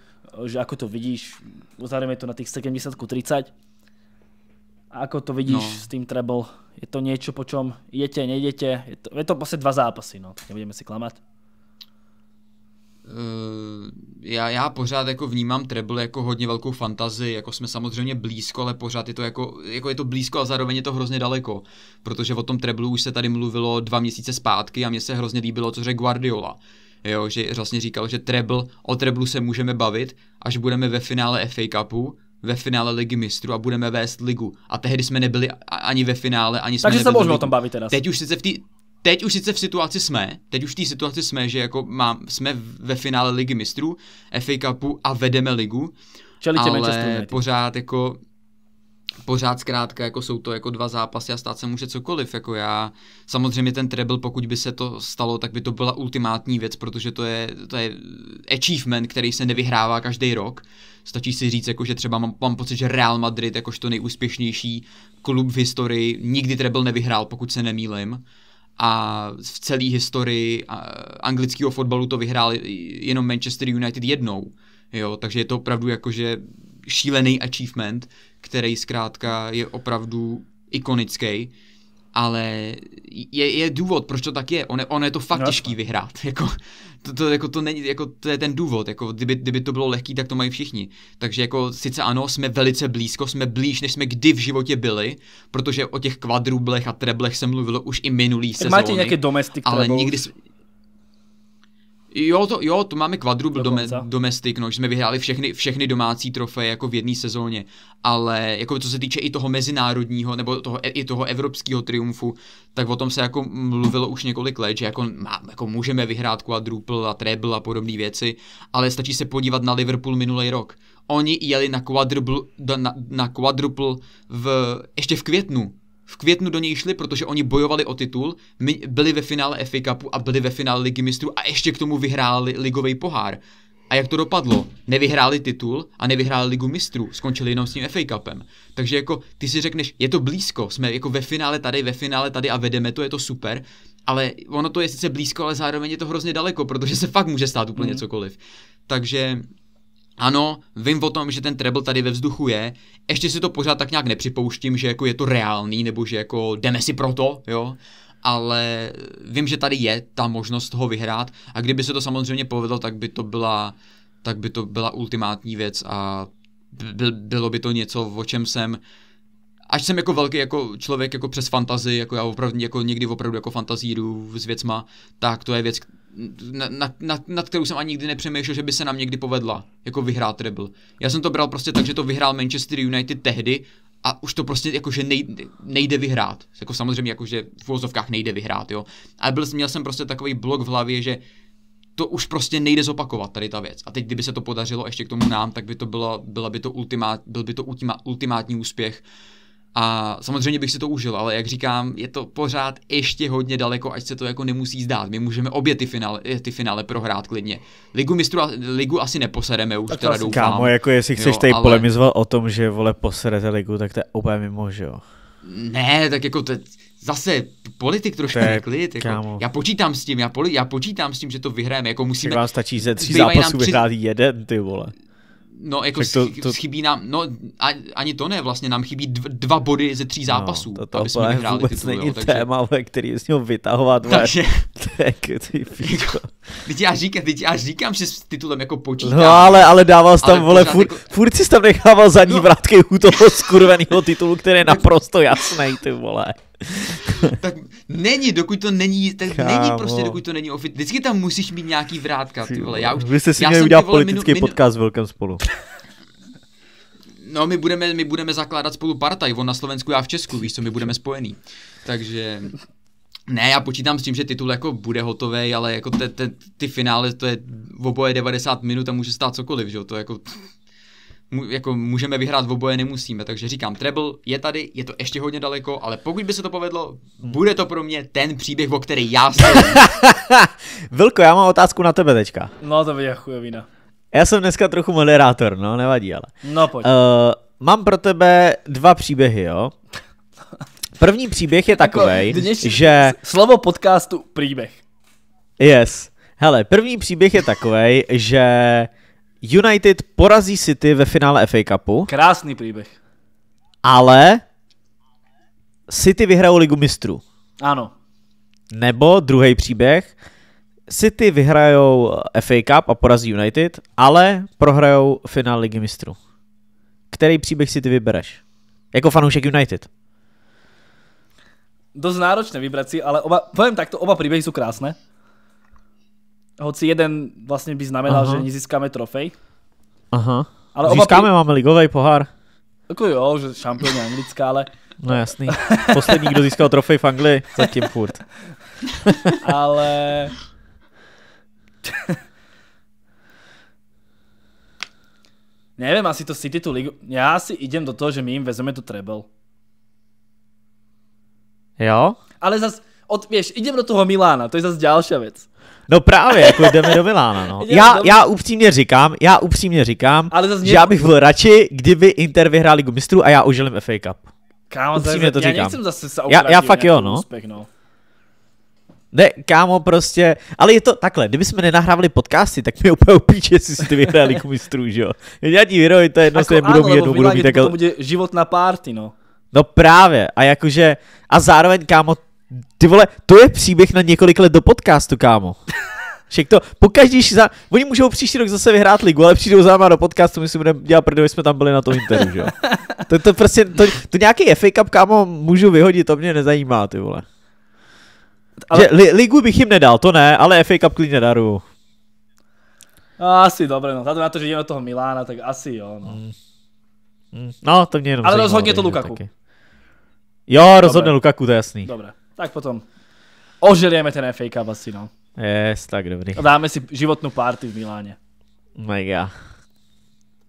že ako to vidíš, uzavrieme to na tých 70 30. A ako to vidíš no. s tým treble? Je to něco, po čom idete, nejdete? Je to, je to prostě dva zápasy, no, nebudeme si klamat. Eh, já, já pořád jako vnímám treble jako hodně velkou fantazii, jako jsme samozřejmě blízko, ale pořád je to jako, jako je to blízko a zároveň je to hrozně daleko, protože o tom treblu už se tady mluvilo dva měsíce zpátky a mně se hrozně líbilo, co řekl Guardiola. Jo, že vlastně říkal, že treble, o treblu se můžeme bavit, až budeme ve finále FA Cupu, ve finále Ligy mistrů a budeme vést ligu. A tehdy jsme nebyli ani ve finále, ani jsme Takže se můžeme o tom bavit teda. Teď už sice v té teď už sice v situaci jsme, teď už v té situaci jsme, že jako mám, jsme ve finále ligy mistrů, FA Cupu a vedeme ligu, Čeli ale pořád jako pořád zkrátka jako jsou to jako dva zápasy a stát se může cokoliv. Jako já, samozřejmě ten treble, pokud by se to stalo, tak by to byla ultimátní věc, protože to je, to je achievement, který se nevyhrává každý rok. Stačí si říct, jako, že třeba mám, mám pocit, že Real Madrid jakožto nejúspěšnější klub v historii nikdy treble nevyhrál, pokud se nemýlim a v celé historii anglického fotbalu to vyhrál jenom Manchester United jednou. Jo, takže je to opravdu jakože šílený achievement, který zkrátka je opravdu ikonický ale je, je důvod, proč to tak je. Ono, on je to fakt no, těžký vyhrát. Jako, to, to, jako, to, není, jako, to je ten důvod. Jako, kdyby, kdyby to bylo lehký, tak to mají všichni. Takže jako sice ano, jsme velice blízko, jsme blíž, než jsme kdy v životě byli, protože o těch kvadrublech a treblech se mluvilo už i minulý sezóny. Máte nějaké domestik ale nikdy, Jo, to, jo, to máme kvadrubl dome, domestik, no, že jsme vyhráli všechny, všechny domácí trofeje jako v jedné sezóně, ale jako co se týče i toho mezinárodního nebo toho, i toho evropského triumfu, tak o tom se jako mluvilo už několik let, že jako, má, jako můžeme vyhrát kvadrupl a treble a podobné věci, ale stačí se podívat na Liverpool minulý rok. Oni jeli na quadruple, na, na v, ještě v květnu v květnu do něj šli, protože oni bojovali o titul, byli ve finále FA Cupu a byli ve finále Ligy mistrů a ještě k tomu vyhráli ligový pohár. A jak to dopadlo? Nevyhráli titul a nevyhráli ligu mistrů, skončili jenom s tím FA Cupem. Takže jako ty si řekneš, je to blízko, jsme jako ve finále tady, ve finále tady a vedeme to, je to super, ale ono to je sice blízko, ale zároveň je to hrozně daleko, protože se fakt může stát úplně mm. cokoliv. Takže ano, vím o tom, že ten treble tady ve vzduchu je, ještě si to pořád tak nějak nepřipouštím, že jako je to reálný, nebo že jako jdeme si proto, jo, ale vím, že tady je ta možnost toho vyhrát a kdyby se to samozřejmě povedlo, tak by to byla, tak by to byla ultimátní věc a by, bylo by to něco, o čem jsem až jsem jako velký jako člověk jako přes fantazii, jako já opravdu jako někdy opravdu jako fantazíru s věcma, tak to je věc, na, na, na, nad kterou jsem ani nikdy nepřemýšlel, že by se nám někdy povedla, jako vyhrát treble. Já jsem to bral prostě tak, že to vyhrál Manchester United tehdy a už to prostě jakože nejde, nejde vyhrát. Jako samozřejmě jakože v vozovkách nejde vyhrát, jo. Ale byl, měl jsem prostě takový blok v hlavě, že to už prostě nejde zopakovat tady ta věc. A teď, kdyby se to podařilo ještě k tomu nám, tak by to byla, byla by to ultimát, byl by to ultima, ultimátní úspěch. Uh, a samozřejmě bych si to užil, ale jak říkám, je to pořád ještě hodně daleko, ať se to jako nemusí zdát. My můžeme obě ty finále, eh, ty finále prohrát klidně. Ligu mistru, ligu asi neposedeme už, tak teda doufám. Kámo, jako jestli chceš jo, tady ale... polemizovat o tom, že vole posedete ligu, tak to je úplně mimo, že jo? Ne, tak jako to, zase politik trošku Te, neklid. Jako, kámo. já počítám s tím, já, poli, já počítám s tím, že to vyhráme. Jako musíme, tak vám stačí ze tří zápasů tři... vyhrát jeden, ty vole. No, jako to, to... chybí nám, no ani to ne, vlastně nám chybí dva body ze tří no, zápasů, no, to, to aby jsme vyhráli vůbec titul, není jo, takže... téma, ale který s ním vytahovat, takže... tak, ty jako, teď, já říkám, teď já říkám, že s titulem jako počítám. No ale, ale dával jsi tam, ale vole, furt, jako... furt jsi tam nechával zadní no. vrátky u toho skurveného titulu, který je no. naprosto jasný, ty vole. tak není, dokud to není, tak Kámo. není prostě, dokud to není ofit. Vždycky tam musíš mít nějaký vrátka, ty vole. Já už, Vy jste si já měli udělat politický minu, minu... podcast s spolu. No, my budeme, my budeme zakládat spolu partaj, on na Slovensku, já v Česku, víš co, my budeme spojený. Takže... Ne, já počítám s tím, že titul jako bude hotový, ale jako te, te, ty finále, to je v oboje 90 minut a může stát cokoliv, že jo, to jako jako můžeme vyhrát v oboje, nemusíme. Takže říkám, treble je tady, je to ještě hodně daleko, ale pokud by se to povedlo, bude to pro mě ten příběh, o který já jsem. Vilko, já mám otázku na tebe teďka. No to bude chujovina. No. Já jsem dneska trochu moderátor, no nevadí ale. No pojď. Uh, mám pro tebe dva příběhy, jo? První příběh je jako takový, že... Slovo podcastu příběh. Yes. Hele, první příběh je takový, že United porazí City ve finále FA Cupu. Krásný příběh. Ale City vyhrajou ligu mistrů. Ano. Nebo druhý příběh, City vyhrajou FA Cup a porazí United, ale prohrajou finále ligy mistrů. Který příběh si ty vybereš? Jako fanoušek United. Dost náročné vybrat si, ale oba, povím takto, oba příběhy jsou krásné hoci jeden vlastně by znamenal, Aha. že nezískáme trofej. Aha. Ale Získáme, oba... máme ligový pohár. Jako jo, že šampion anglická, ale... No jasný. Poslední, kdo získal trofej v Anglii, zatím furt. ale... Nevím, asi to City tu ligu... Já si idem do toho, že my jim vezeme tu treble. Jo? Ale zas, od, vieš, idem do toho Milána, to je zase ďalšia vec. No právě, jako jdeme do Milána, no. Já, já upřímně říkám, já upřímně říkám, Ale zase mě... že já bych byl radši, kdyby Inter vyhrál Ligu mistrů a já ožilím FA Cup. Kámo, upřímně to já říkám. Já zase se já, já fakt jo, no. Úspěch, no. Ne, kámo, prostě, ale je to takhle, kdyby jsme nenahrávali podcasty, tak mi úplně upíče, jestli si ty vyhráli Ligu mistrů, že jo. Já ti vyroji, to je jedno, jako se budou mít, jednou budou mít. Tak... bude život na párty, no. No právě, a jakože, a zároveň, kámo, ty vole, to je příběh na několik let do podcastu, kámo. Však to, pokaždý za... Oni můžou příští rok zase vyhrát ligu, ale přijdou za náma do podcastu, my si budeme dělat prdě, jsme tam byli na tom Interu, že jo. To, to prostě, to, to nějaký FA Cup, kámo, můžu vyhodit, to mě nezajímá, ty vole. Ale... Že, li, ligu bych jim nedal, to ne, ale FA Cup klidně daru. No, asi dobré, no. na to, že jdeme do toho Milána, tak asi jo, no. Mm. mm. No, to mě jenom Ale rozhodně to Lukaku. Taky. Jo, rozhodně Lukaku, to je jasný. Dobré tak potom oželieme ten FA Cup asi, no. Yes, tak dobrý. Dáme si životnú party v Miláne. Oh Mega.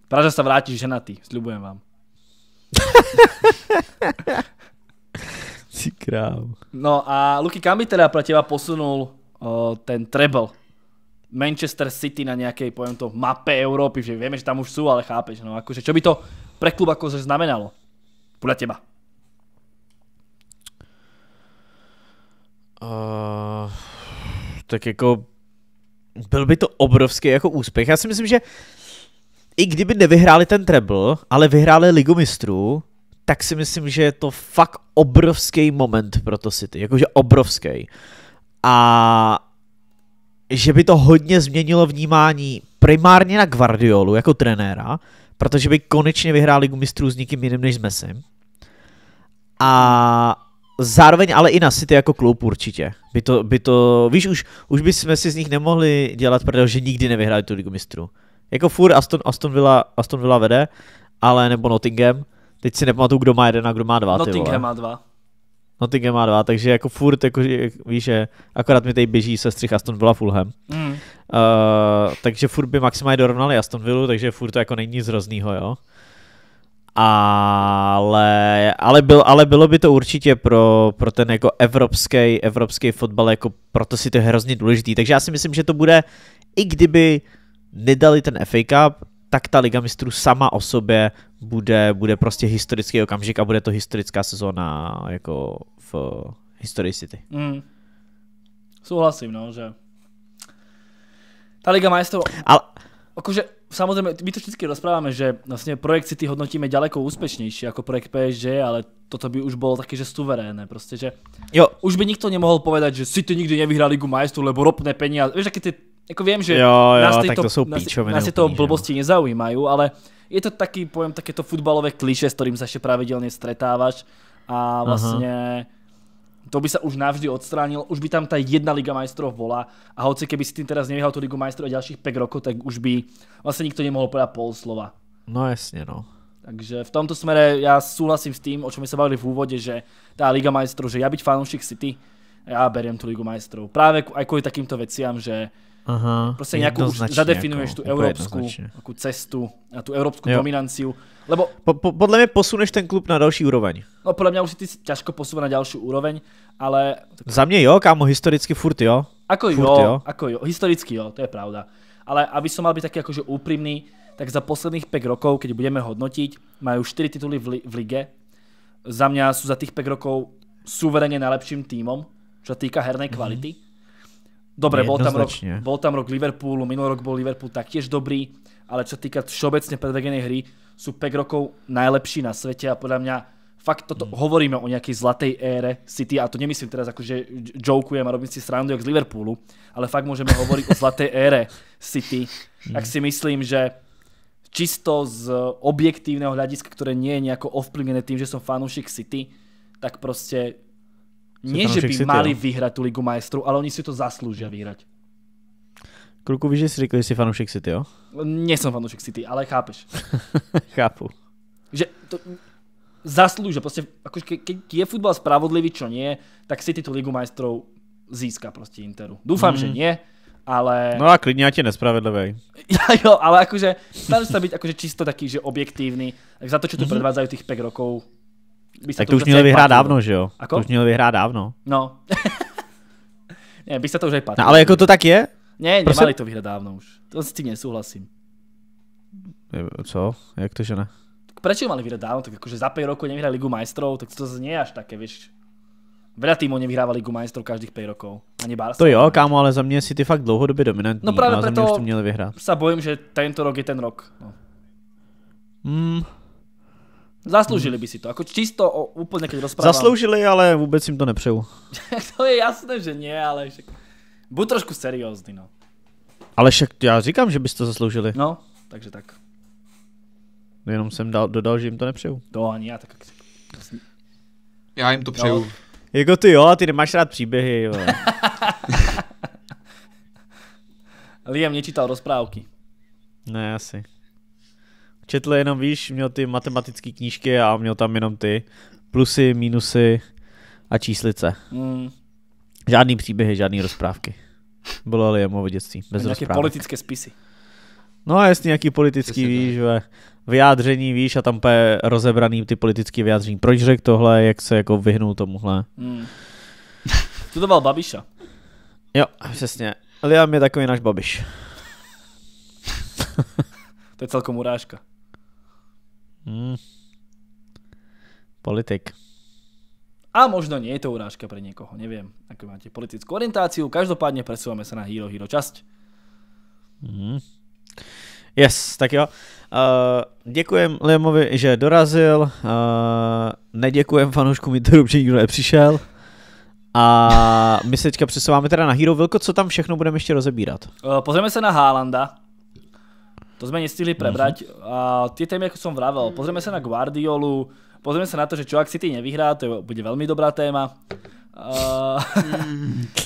Praža sa vráti ženatý, sľubujem vám. si kráv. No a Luky, kam by teda pre teba posunul o, ten treble? Manchester City na nejakej, poviem to, mape Európy, že vieme, že tam už sú, ale chápeš, no akože čo by to pre klub akože znamenalo? Podľa teba. Uh, tak jako byl by to obrovský jako úspěch. Já si myslím, že i kdyby nevyhráli ten treble, ale vyhráli ligu mistrů, tak si myslím, že je to fakt obrovský moment pro to City. Jakože obrovský. A že by to hodně změnilo vnímání primárně na Guardiolu jako trenéra, protože by konečně vyhrál ligu mistrů s nikým jiným než s A zároveň ale i na City jako klub určitě. By to, by to, víš, už, už bychom si z nich nemohli dělat, protože nikdy nevyhráli tu ligu mistrů. Jako fur Aston, Aston, Villa, Aston Villa vede, ale nebo Nottingham. Teď si nepamatuju, kdo má jeden a kdo má dva. Nottingham má dva. Nottingham má dva, takže jako furt, jako, víš, že akorát mi tady běží se střih Aston Villa Fulham. Mm. Uh, takže furt by maximálně dorovnali Aston Villa, takže furt to jako není nic hroznýho, jo ale, ale, byl, ale bylo by to určitě pro, pro ten jako evropský, evropský fotbal, jako proto si to je hrozně důležitý. Takže já si myslím, že to bude, i kdyby nedali ten FA Cup, tak ta Liga mistrů sama o sobě bude, bude prostě historický okamžik a bude to historická sezóna jako v historii City. Mm. Souhlasím, no, že ta Liga majstrov... Ale... Samozrejme, my to všetky rozprávame, že vlastne projekt City hodnotíme ďaleko úspešnejší ako projekt PSG, ale toto by už bolo také, že suverénne, proste, že jo. už by nikto nemohol povedať, že City nikdy nevyhrá Ligu majstru, lebo ropné peniaze, vieš, aké tie, ako viem, že jo, jo, nás tieto, to nás, nás tieto blbosti nezaujímajú, ale je to taký, poviem, takéto futbalové kliše, s ktorým sa ešte pravidelne stretávaš a vlastne Aha vlastně to by sa už navždy odstránil, už by tam ta jedna Liga majstrov bola a hoci keby si tým teraz nevyhal tu Ligu majstrov a ďalších 5 rokov, tak už by vlastne nikto nemohol povedať pol slova. No jasně, no. Takže v tomto smere ja súhlasím s tým, o čom sme sa bavili v úvode, že tá Liga majstrov, že ja byť fanúšik City, ja beriem tu Ligu majstrov. Práve aj kvôli takýmto veciam, že Aha, Proste nejakú už zadefinuješ tú európsku takú cestu a tú európsku jo. dominanciu. Lebo... Po, po, podľa mňa posuneš ten klub na další úroveň. No podľa mňa už si ty ťažko posúva na ďalšiu úroveň, ale... Za mňa jo, kámo, historicky furt jo. Ako furt, jo, jo, ako jo, historicky jo, to je pravda. Ale aby som mal byť taký akože úprimný, tak za posledných 5 rokov, keď budeme hodnotiť, majú 4 tituly v, li v lige. Za mňa sú za tých 5 rokov suverene najlepším týmom, čo týka hernej kvality. Mm -hmm. Dobre, bol tam, rok, bol tam rok Liverpoolu, minulý rok bol Liverpool taktiež dobrý, ale čo týka všeobecne predvedenej hry, sú 5 rokov najlepší na svete a podľa mňa fakt toto mm. hovoríme o nejakej zlatej ére City a to nemyslím teraz ako, že jokujem a robím si srandu jak z Liverpoolu, ale fakt môžeme hovoriť o zlatej ére City. Mm. Ak si myslím, že čisto z objektívneho hľadiska, ktoré nie je nejako ovplyvnené tým, že som fanúšik City, tak proste Nie, že by City, mali jo. vyhrať tu Ligu majstru, ale oni si to zaslúžia vyhrať. Kruku, víš, že si řekl, že jsi fanoušek City, jo? Nejsem fanoušek City, ale chápeš. Chápu. Že to zaslúžia, proste, akože ke, keď je futbal spravodlivý, čo nie, tak City tu Ligu majstrov získa proste Interu. Dúfam, mm. že nie, ale... No a klidně, ať tě nespravedlivý. jo, ale akože, snažím sa byť akože čisto taký, že objektívny. Tak za to, čo tu mhm. predvádzajú tých 5 rokov, by sa tak to, to už měl vyhrát patilo. dávno, že jo? Ako? To už měl vyhrát dávno. No. ne, bych se to už aj patilo. No, ale jako to tak je? Ne, Prosím? nemali prostě- to vyhrát dávno už. To s tím nesouhlasím. Co? Jak to, že ne? Proč mali vyhrát dávno? Tak jakože za 5 roku nevyhrá Ligu majstrov, tak to zase je až také, vieš. Veľa týmov nevyhráva Ligu majstrov každých 5 rokov. Ani Barca. To jo, kámo, ale za mě si ty fakt dlouhodobě dominantní. No právě no, proto už to měli vyhrát. sa bojím, že tento rok je ten rok. No. Mm, Zasloužili by si to, jako čisto o, úplně když rozprávám. Zasloužili, ale vůbec jim to nepřeju. to je jasné, že ne, ale však... Buď trošku seriózní, no. Ale však já říkám, že byste to zasloužili. No, takže tak. Jenom jsem dal, dodal, že jim to nepřeju. To ani já tak. Já jim to přeju. No. Jako ty jo, ty nemáš rád příběhy, jo. Liam nečítal rozprávky. Ne, asi četl jenom, víš, měl ty matematické knížky a měl tam jenom ty plusy, mínusy a číslice. Mm. Žádný příběhy, žádný rozprávky. Bylo ale jemu dětství, bez nějaké rozprávek. politické spisy. No a jestli nějaký politický, Přesně víš, ve vyjádření, víš, a tam je rozebraný ty politické vyjádření. Proč řekl tohle, jak se jako vyhnul tomuhle. Mm. byl Babiša. Jo, přesně. Liam je takový náš Babiš. to je celkom urážka. Mm. Politik. A možno nie je to urážka pre niekoho, neviem, ako máte politickú orientáciu. Každopádne presúvame sa na Hero Hero časť. Mm. Yes, tak jo. Uh, děkujem Liamovi, že dorazil. Uh, neděkujem fanouškům Interu, že nikdo nepřišel. A my se teďka přesouváme teda na Hero. Vilko, co tam všechno budeme ještě rozebírat? Uh, pozrieme se na Hálanda, to sme nestihli prebrať. Mm-hmm. A tie témy, ako som vravel, pozrieme sa na Guardiolu, pozrieme sa na to, že čo ak City nevyhrá, to bude veľmi dobrá téma. Uh,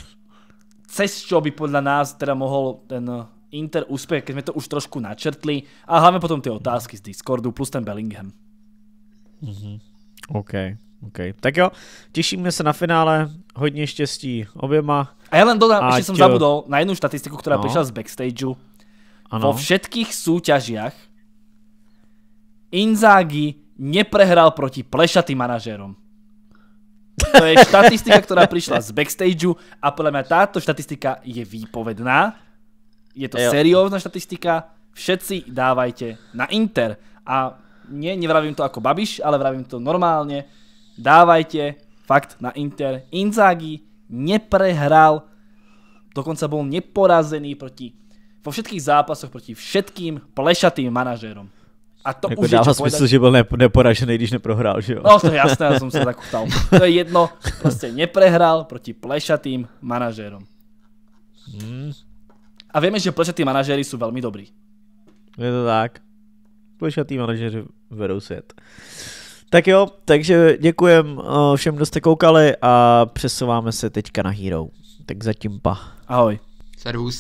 cez čo by podľa nás teda mohol ten Inter úspech, keď sme to už trošku načrtli. A hlavne potom tie otázky z Discordu plus ten Bellingham. Mm-hmm. OK, OK. Tak jo, těšíme se na finále, hodně štěstí oběma. A já len dodám, ještě jsem zabudol na jednu statistiku, která no. přišla z backstageu ano. vo všetkých súťažiach Inzaghi neprehral proti plešatým manažérom. To je štatistika, ktorá prišla z backstageu a podľa mňa táto štatistika je výpovedná. Je to seriózna štatistika. Všetci dávajte na Inter. A nie, nevravím to ako Babiš, ale vravím to normálne. Dávajte fakt na Inter. Inzaghi neprehral, dokonca bol neporazený proti vo všetkých zápasoch proti všetkým plešatým manažérom. A to jako už dává smysl, povedať... že byl nep neporažený, když neprohrál, že jo? No to je jasné, já jsem se zakutal. To je jedno, prostě neprehrál proti plešatým manažérom. Hmm. A víme, že plešatí manažéry jsou velmi dobrý. Je to tak. Plešatí manažeři vedou svět. Tak jo, takže děkujem eh, všem, kdo jste koukali a přesouváme se teďka na Hero. Tak zatím pa. Ahoj. Servus.